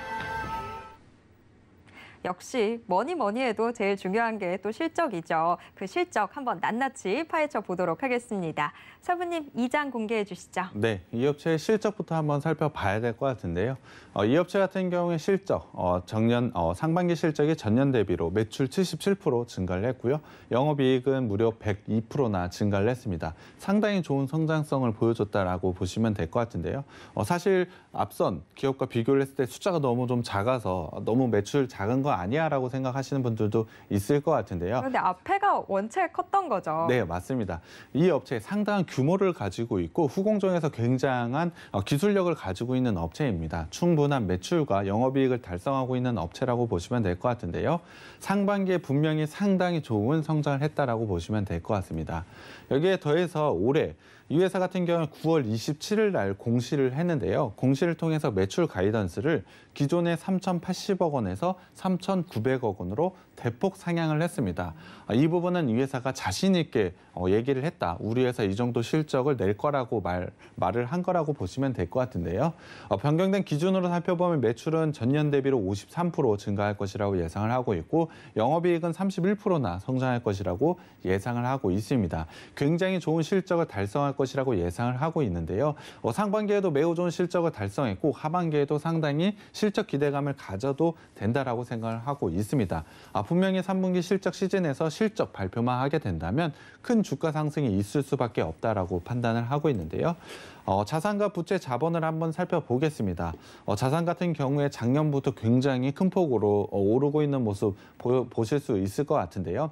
역시 뭐니 뭐니 해도 제일 중요한 게 또 실적이죠. 그 실적 한번 낱낱이 파헤쳐 보도록 하겠습니다. 사부님 이장 공개해 주시죠. 네, 이 업체의 실적부터 한번 살펴봐야 될 것 같은데요. 어, 이 업체 같은 경우에 실적, 어, 작년 어, 상반기 실적이 전년 대비로 매출 77% 증가를 했고요. 영업이익은 무려 102%나 증가를 했습니다. 상당히 좋은 성장성을 보여줬다라고 보시면 될 것 같은데요. 어, 사실 앞선 기업과 비교를 했을 때 숫자가 너무 좀 작아서 너무 매출 작은 거 아니야라고 생각하시는 분들도 있을 것 같은데요. 그런데 앞에가 원체 컸던 거죠. 네, 맞습니다. 이 업체 상당한 규모를 가지고 있고 후공정에서 굉장한 어, 기술력을 가지고 있는 업체입니다. 충분한 매출과 영업이익을 달성하고 있는 업체라고 보시면 될 것 같은데요. 상반기에 분명히 상당히 좋은 성장을 했다라고 보시면 될 것 같습니다. 여기에 더해서 올해 이 회사 같은 경우는 9월 27일 날 공시를 했는데요. 공시를 통해서 매출 가이던스를 기존의 3,080억 원에서 3,900억 원으로 대폭 상향을 했습니다. 아, 이 부분은 이 회사가 자신 있게 어, 얘기를 했다. 우리 회사 이 정도 실적을 낼 거라고 말, 말을 한 거라고 보시면 될 것 같은데요. 어, 변경된 기준으로 살펴보면 매출은 전년 대비로 53% 증가할 것이라고 예상을 하고 있고 영업이익은 31%나 성장할 것이라고 예상을 하고 있습니다. 굉장히 좋은 실적을 달성할 것이라고 예상을 하고 있는데요. 어, 상반기에도 매우 좋은 실적을 달성했고 하반기에도 상당히 실적 기대감을 가져도 된다라고 생각을 하고 있습니다. 분명히 3분기 실적 시즌에서 실적 발표만 하게 된다면 큰 주가 상승이 있을 수밖에 없다라고 판단을 하고 있는데요. 어, 자산과 부채 자본을 한번 살펴보겠습니다. 어, 자산 같은 경우에 작년부터 굉장히 큰 폭으로 어, 오르고 있는 모습 보, 보실 수 있을 것 같은데요.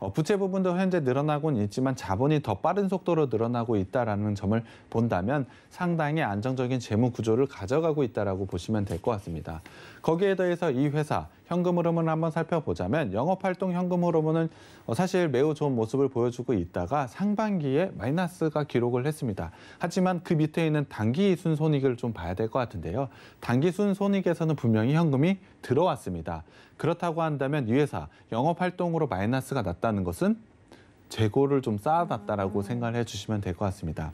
어, 부채 부분도 현재 늘어나고는 있지만 자본이 더 빠른 속도로 늘어나고 있다는 점을 본다면 상당히 안정적인 재무 구조를 가져가고 있다라고 보시면 될 것 같습니다. 거기에 더해서 이 회사 현금 흐름을 한번 살펴보자면 영업활동 현금 흐름은 어, 사실 매우 좋은 모습을 보여주고 있다가 상반기에 마이너스가 기록을 했습니다. 하지만 그 밑에 있는 단기 순손익을 좀 봐야 될 것 같은데요. 단기 순손익에서는 분명히 현금이 들어왔습니다. 그렇다고 한다면 이 회사 영업활동으로 마이너스가 났다는 것은 재고를 좀 쌓아놨다라고 음. 생각을 해주시면 될 것 같습니다.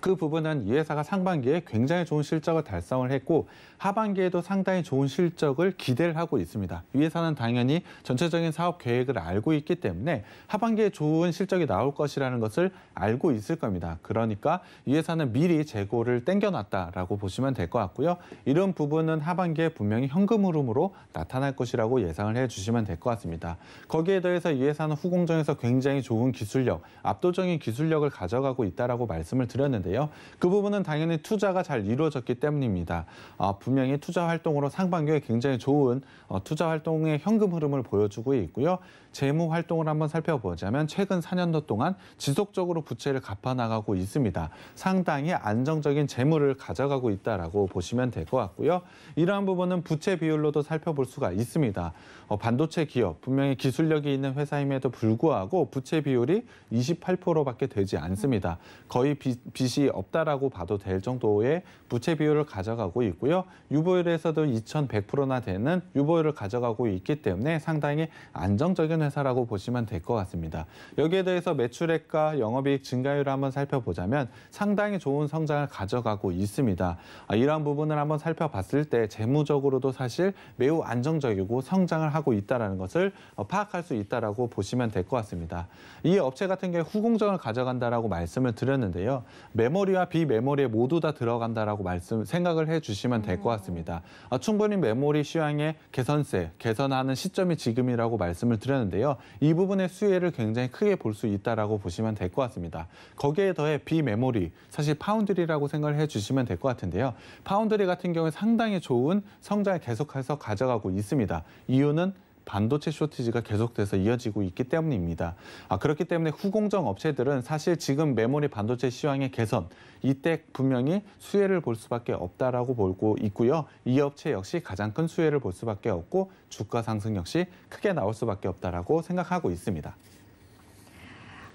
그 부분은 이 회사가 상반기에 굉장히 좋은 실적을 달성을 했고 하반기에도 상당히 좋은 실적을 기대를 하고 있습니다. 이 회사는 당연히 전체적인 사업 계획을 알고 있기 때문에 하반기에 좋은 실적이 나올 것이라는 것을 알고 있을 겁니다. 그러니까 이 회사는 미리 재고를 땡겨놨다라고 보시면 될 것 같고요. 이런 부분은 하반기에 분명히 현금 흐름으로 나타날 것이라고 예상을 해주시면 될 것 같습니다. 거기에 더해서 이 회사는 후공정에서 굉장히 좋은 기술력, 압도적인 기술력을 가져가고 있다라고 말씀을 드렸는데요. 그 부분은 당연히 투자가 잘 이루어졌기 때문입니다. 아, 분명히 투자 활동으로 상반기에 굉장히 좋은 어, 투자 활동의 현금 흐름을 보여주고 있고요. 재무 활동을 한번 살펴보자면 최근 4년도 동안 지속적으로 부채를 갚아 나가고 있습니다. 상당히 안정적인 재물을 가져가고 있다라고 보시면 될 것 같고요. 이러한 부분은 부채 비율로도 살펴볼 수가 있습니다. 어, 반도체 기업 분명히 기술력이 있는 회사임에도 불구하고 부채 비율이 28%밖에 되지 않습니다. 거의 빚이 없다라고 봐도 될 정도의 부채 비율을 가져가고 있고요. 유보율에서도 2,100%나 되는 유보율을 가져가고 있기 때문에 상당히 안정적인 큰 회사라고 보시면 될 것 같습니다. 여기에 대해서 매출액과 영업이익 증가율을 한번 살펴보자면 상당히 좋은 성장을 가져가고 있습니다. 아, 이러한 부분을 한번 살펴봤을 때 재무적으로도 사실 매우 안정적이고 성장을 하고 있다는 것을 어, 파악할 수 있다고 보시면 될 것 같습니다. 이 업체 같은 경우에 후공정을 가져간다라고 말씀을 드렸는데요. 메모리와 비메모리에 모두 다 들어간다라고 말씀 생각을 해주시면 될 것 같습니다. 아, 충분히 메모리 시황의 개선세, 개선하는 시점이 지금이라고 말씀을 드렸는데 있는데요. 이 부분의 수혜를 굉장히 크게 볼 수 있다라고 보시면 될 것 같습니다. 거기에 더해 비메모리, 사실 파운드리라고 생각을 해주시면 될 것 같은데요. 파운드리 같은 경우에 상당히 좋은 성장을 계속해서 가져가고 있습니다. 이유는 반도체 쇼티지가 계속돼서 이어지고 있기 때문입니다. 아, 그렇기 때문에 후공정 업체들은 사실 지금 메모리 반도체 시황의 개선, 이때 분명히 수혜를 볼 수밖에 없다라고 보고 있고요. 이 업체 역시 가장 큰 수혜를 볼 수밖에 없고 주가 상승 역시 크게 나올 수밖에 없다라고 생각하고 있습니다.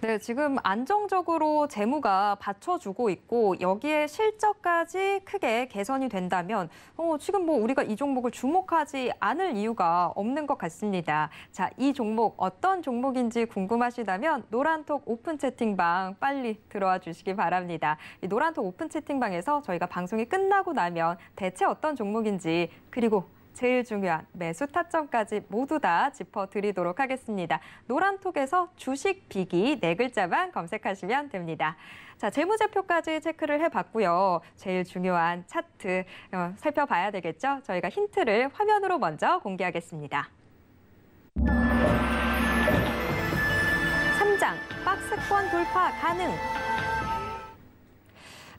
네, 지금 안정적으로 재무가 받쳐주고 있고 여기에 실적까지 크게 개선이 된다면 어, 지금 뭐 우리가 이 종목을 주목하지 않을 이유가 없는 것 같습니다. 자, 이 종목 어떤 종목인지 궁금하시다면 노란톡 오픈 채팅방 빨리 들어와 주시기 바랍니다. 이 노란톡 오픈 채팅방에서 저희가 방송이 끝나고 나면 대체 어떤 종목인지 그리고 제일 중요한 매수 타점까지 모두 다 짚어드리도록 하겠습니다. 노란톡에서 주식 비기 네 글자만 검색하시면 됩니다. 자, 재무제표까지 체크를 해봤고요. 제일 중요한 차트 어, 살펴봐야 되겠죠? 저희가 힌트를 화면으로 먼저 공개하겠습니다. 3장 박스권 돌파 가능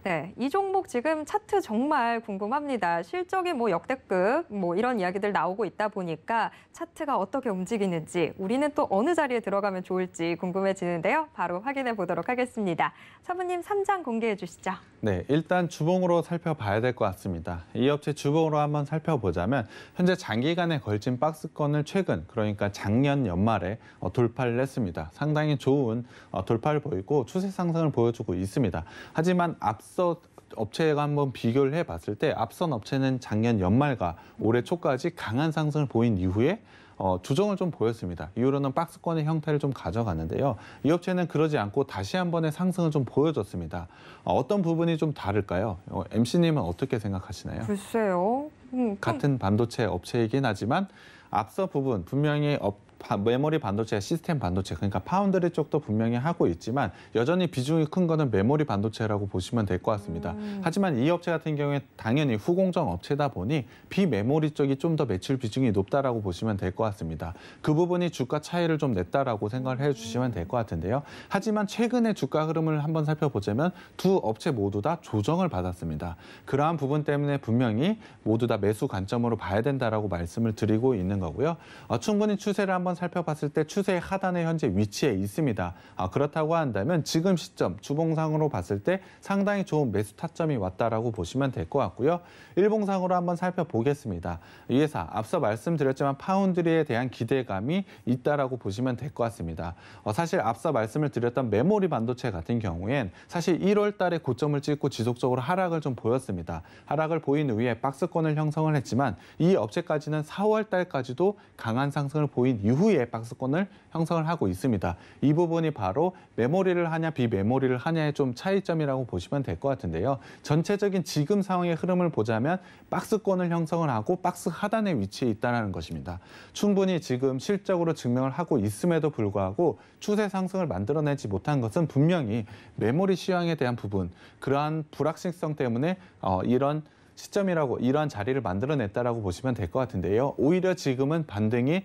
네, 이 종목 지금 차트 정말 궁금합니다. 실적이 뭐 역대급 뭐 이런 이야기들 나오고 있다 보니까 차트가 어떻게 움직이는지 우리는 또 어느 자리에 들어가면 좋을지 궁금해지는데요. 바로 확인해 보도록 하겠습니다. 사부님 3장 공개해 주시죠. 네, 일단 주봉으로 살펴봐야 될 것 같습니다. 이 업체 주봉으로 한번 살펴보자면 현재 장기간에 걸친 박스권을 최근 그러니까 작년 연말에 어, 돌파를 했습니다. 상당히 좋은 어, 돌파를 보이고 추세 상승을 보여주고 있습니다. 하지만 앞서 앞서 업체가 한번 비교를 해봤을 때 앞선 업체는 작년 연말과 올해 초까지 강한 상승을 보인 이후에 어, 조정을 좀 보였습니다. 이후로는 박스권의 형태를 좀가져갔는데요이 업체는 그러지 않고 다시 한 번의 상승을 좀 보여줬습니다. 어, 떤 부분이 좀 다를까요? 어, MC님은 어떻게 생각하시나요? 글쎄요. 음, 같은 반도체 업체이긴 하지만 앞서 부분 분명히 업, 메모리 반도체 시스템 반도체 그러니까 파운드리 쪽도 분명히 하고 있지만 여전히 비중이 큰 거는 메모리 반도체라고 보시면 될 것 같습니다. 음. 하지만 이 업체 같은 경우에 당연히 후공정 업체다 보니 비메모리 쪽이 좀 더 매출 비중이 높다라고 보시면 될 것 같습니다. 그 부분이 주가 차이를 좀 냈다라고 생각을 해주시면 될 것 같은데요. 하지만 최근의 주가 흐름을 한번 살펴보자면 두 업체 모두 다 조정을 받았습니다. 그러한 부분 때문에 분명히 모두 다 매수 관점으로 봐야 된다라고 말씀을 드리고 있는 거고요. 어, 충분히 추세를 한번 한번 살펴봤을 때 추세 하단에 현재 위치에 있습니다. 아, 그렇다고 한다면 지금 시점 주봉상으로 봤을 때 상당히 좋은 매수 타점이 왔다라고 보시면 될것 같고요. 일봉상으로 한번 살펴보겠습니다. 이 회사 앞서 말씀드렸지만 파운드리에 대한 기대감이 있다라고 보시면 될것 같습니다. 어, 사실 앞서 말씀을 드렸던 메모리 반도체 같은 경우엔 사실 1월 달에 고점을 찍고 지속적으로 하락을 좀 보였습니다. 하락을 보인 후에 박스권을 형성을 했지만 이 업체까지는 4월 달까지도 강한 상승을 보인 이후 이후에 박스권을 형성을 하고 있습니다. 이 부분이 바로 메모리를 하냐 비메모리를 하냐의 좀 차이점이라고 보시면 될 것 같은데요. 전체적인 지금 상황의 흐름을 보자면 박스권을 형성을 하고 박스 하단에 위치해 있다는 것입니다. 충분히 지금 실적으로 증명을 하고 있음에도 불구하고 추세 상승을 만들어내지 못한 것은 분명히 메모리 시황에 대한 부분, 그러한 불확실성 때문에 어, 이런 시점이라고 이러한 자리를 만들어냈다라고 보시면 될 것 같은데요. 오히려 지금은 반등이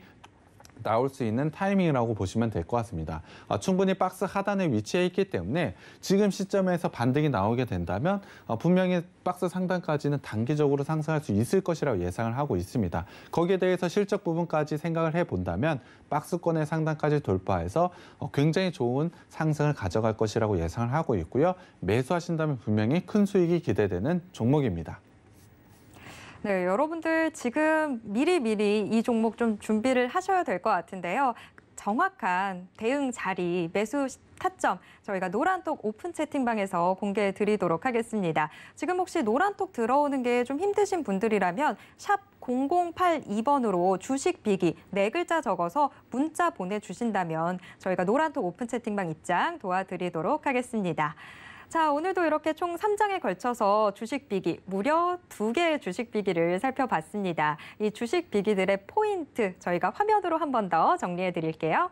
나올 수 있는 타이밍이라고 보시면 될 것 같습니다. 어, 충분히 박스 하단에 위치해 있기 때문에 지금 시점에서 반등이 나오게 된다면 어, 분명히 박스 상단까지는 단기적으로 상승할 수 있을 것이라고 예상을 하고 있습니다. 거기에 대해서 실적 부분까지 생각을 해본다면 박스권의 상단까지 돌파해서 어, 굉장히 좋은 상승을 가져갈 것이라고 예상을 하고 있고요. 매수하신다면 분명히 큰 수익이 기대되는 종목입니다. 네, 여러분들 지금 미리미리 이 종목 좀 준비를 하셔야 될 것 같은데요. 정확한 대응 자리, 매수 타점 저희가 노란톡 오픈 채팅방에서 공개해 드리도록 하겠습니다. 지금 혹시 노란톡 들어오는 게 좀 힘드신 분들이라면 샵 0082번으로 주식 비기 네 글자 적어서 문자 보내주신다면 저희가 노란톡 오픈 채팅방 입장 도와드리도록 하겠습니다. 자, 오늘도 이렇게 총 3장에 걸쳐서 주식 비기, 무려 2개의 주식 비기를 살펴봤습니다. 이 주식 비기들의 포인트 저희가 화면으로 한 번 더 정리해 드릴게요.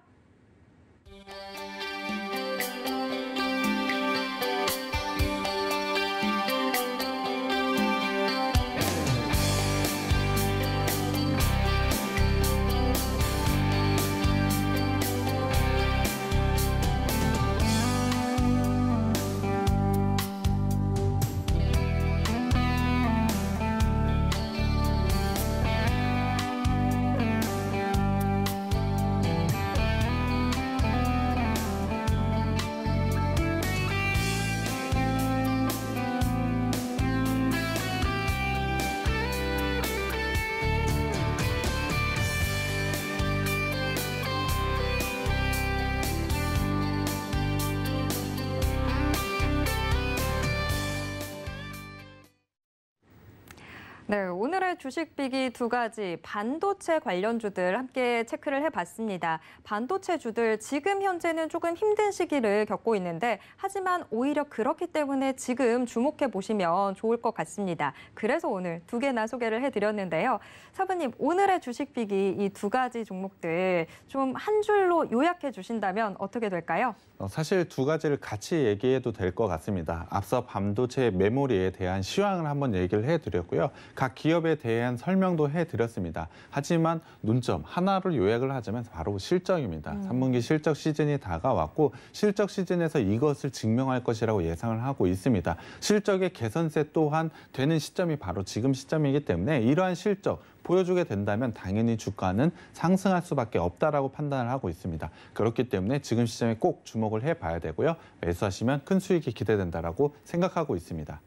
주식 비기 두 가지 반도체 관련주들 함께 체크를 해봤습니다. 반도체 주들 지금 현재는 조금 힘든 시기를 겪고 있는데 하지만 오히려 그렇기 때문에 지금 주목해 보시면 좋을 것 같습니다. 그래서 오늘 두 개나 소개를 해드렸는데요. 사부님 오늘의 주식 비기 이 두 가지 종목들 좀 한 줄로 요약해 주신다면 어떻게 될까요? 어, 사실 두 가지를 같이 얘기해도 될 것 같습니다. 앞서 반도체 메모리에 대한 시황을 한번 얘기를 해드렸고요. 각 기업의 대한 설명도 해드렸습니다. 하지만 눈점 하나를 요약을 하자면 바로 실적입니다. 음. 3분기 실적 시즌이 다가왔고 실적 시즌에서 이것을 증명할 것이라고 예상을 하고 있습니다. 실적의 개선세 또한 되는 시점이 바로 지금 시점이기 때문에 이러한 실적 보여주게 된다면 당연히 주가는 상승할 수밖에 없다라고 판단을 하고 있습니다. 그렇기 때문에 지금 시점에 꼭 주목을 해봐야 되고요. 매수하시면 큰 수익이 기대된다라고 생각하고 있습니다.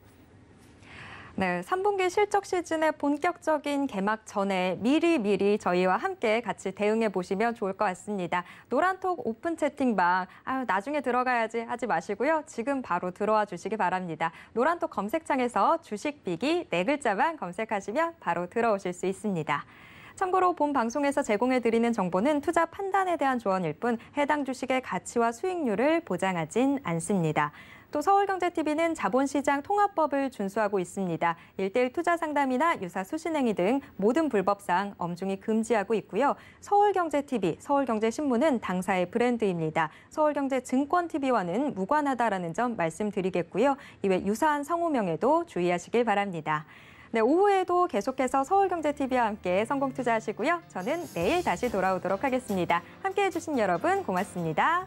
네, 3분기 실적 시즌의 본격적인 개막 전에 미리 미리 저희와 함께 같이 대응해 보시면 좋을 것 같습니다. 노란톡 오픈 채팅방, 아유, 나중에 들어가야지 하지 마시고요. 지금 바로 들어와 주시기 바랍니다. 노란톡 검색창에서 주식비기 네 글자만 검색하시면 바로 들어오실 수 있습니다. 참고로 본 방송에서 제공해드리는 정보는 투자 판단에 대한 조언일 뿐 해당 주식의 가치와 수익률을 보장하진 않습니다. 또 서울경제TV는 자본시장 통합법을 준수하고 있습니다. 1대1 투자 상담이나 유사 수신행위 등 모든 불법상 엄중히 금지하고 있고요. 서울경제TV, 서울경제신문은 당사의 브랜드입니다. 서울경제증권TV와는 무관하다라는 점 말씀드리겠고요. 이외 유사한 성우명에도 주의하시길 바랍니다. 네, 오후에도 계속해서 서울경제TV와 함께 성공 투자하시고요. 저는 내일 다시 돌아오도록 하겠습니다. 함께해 주신 여러분 고맙습니다.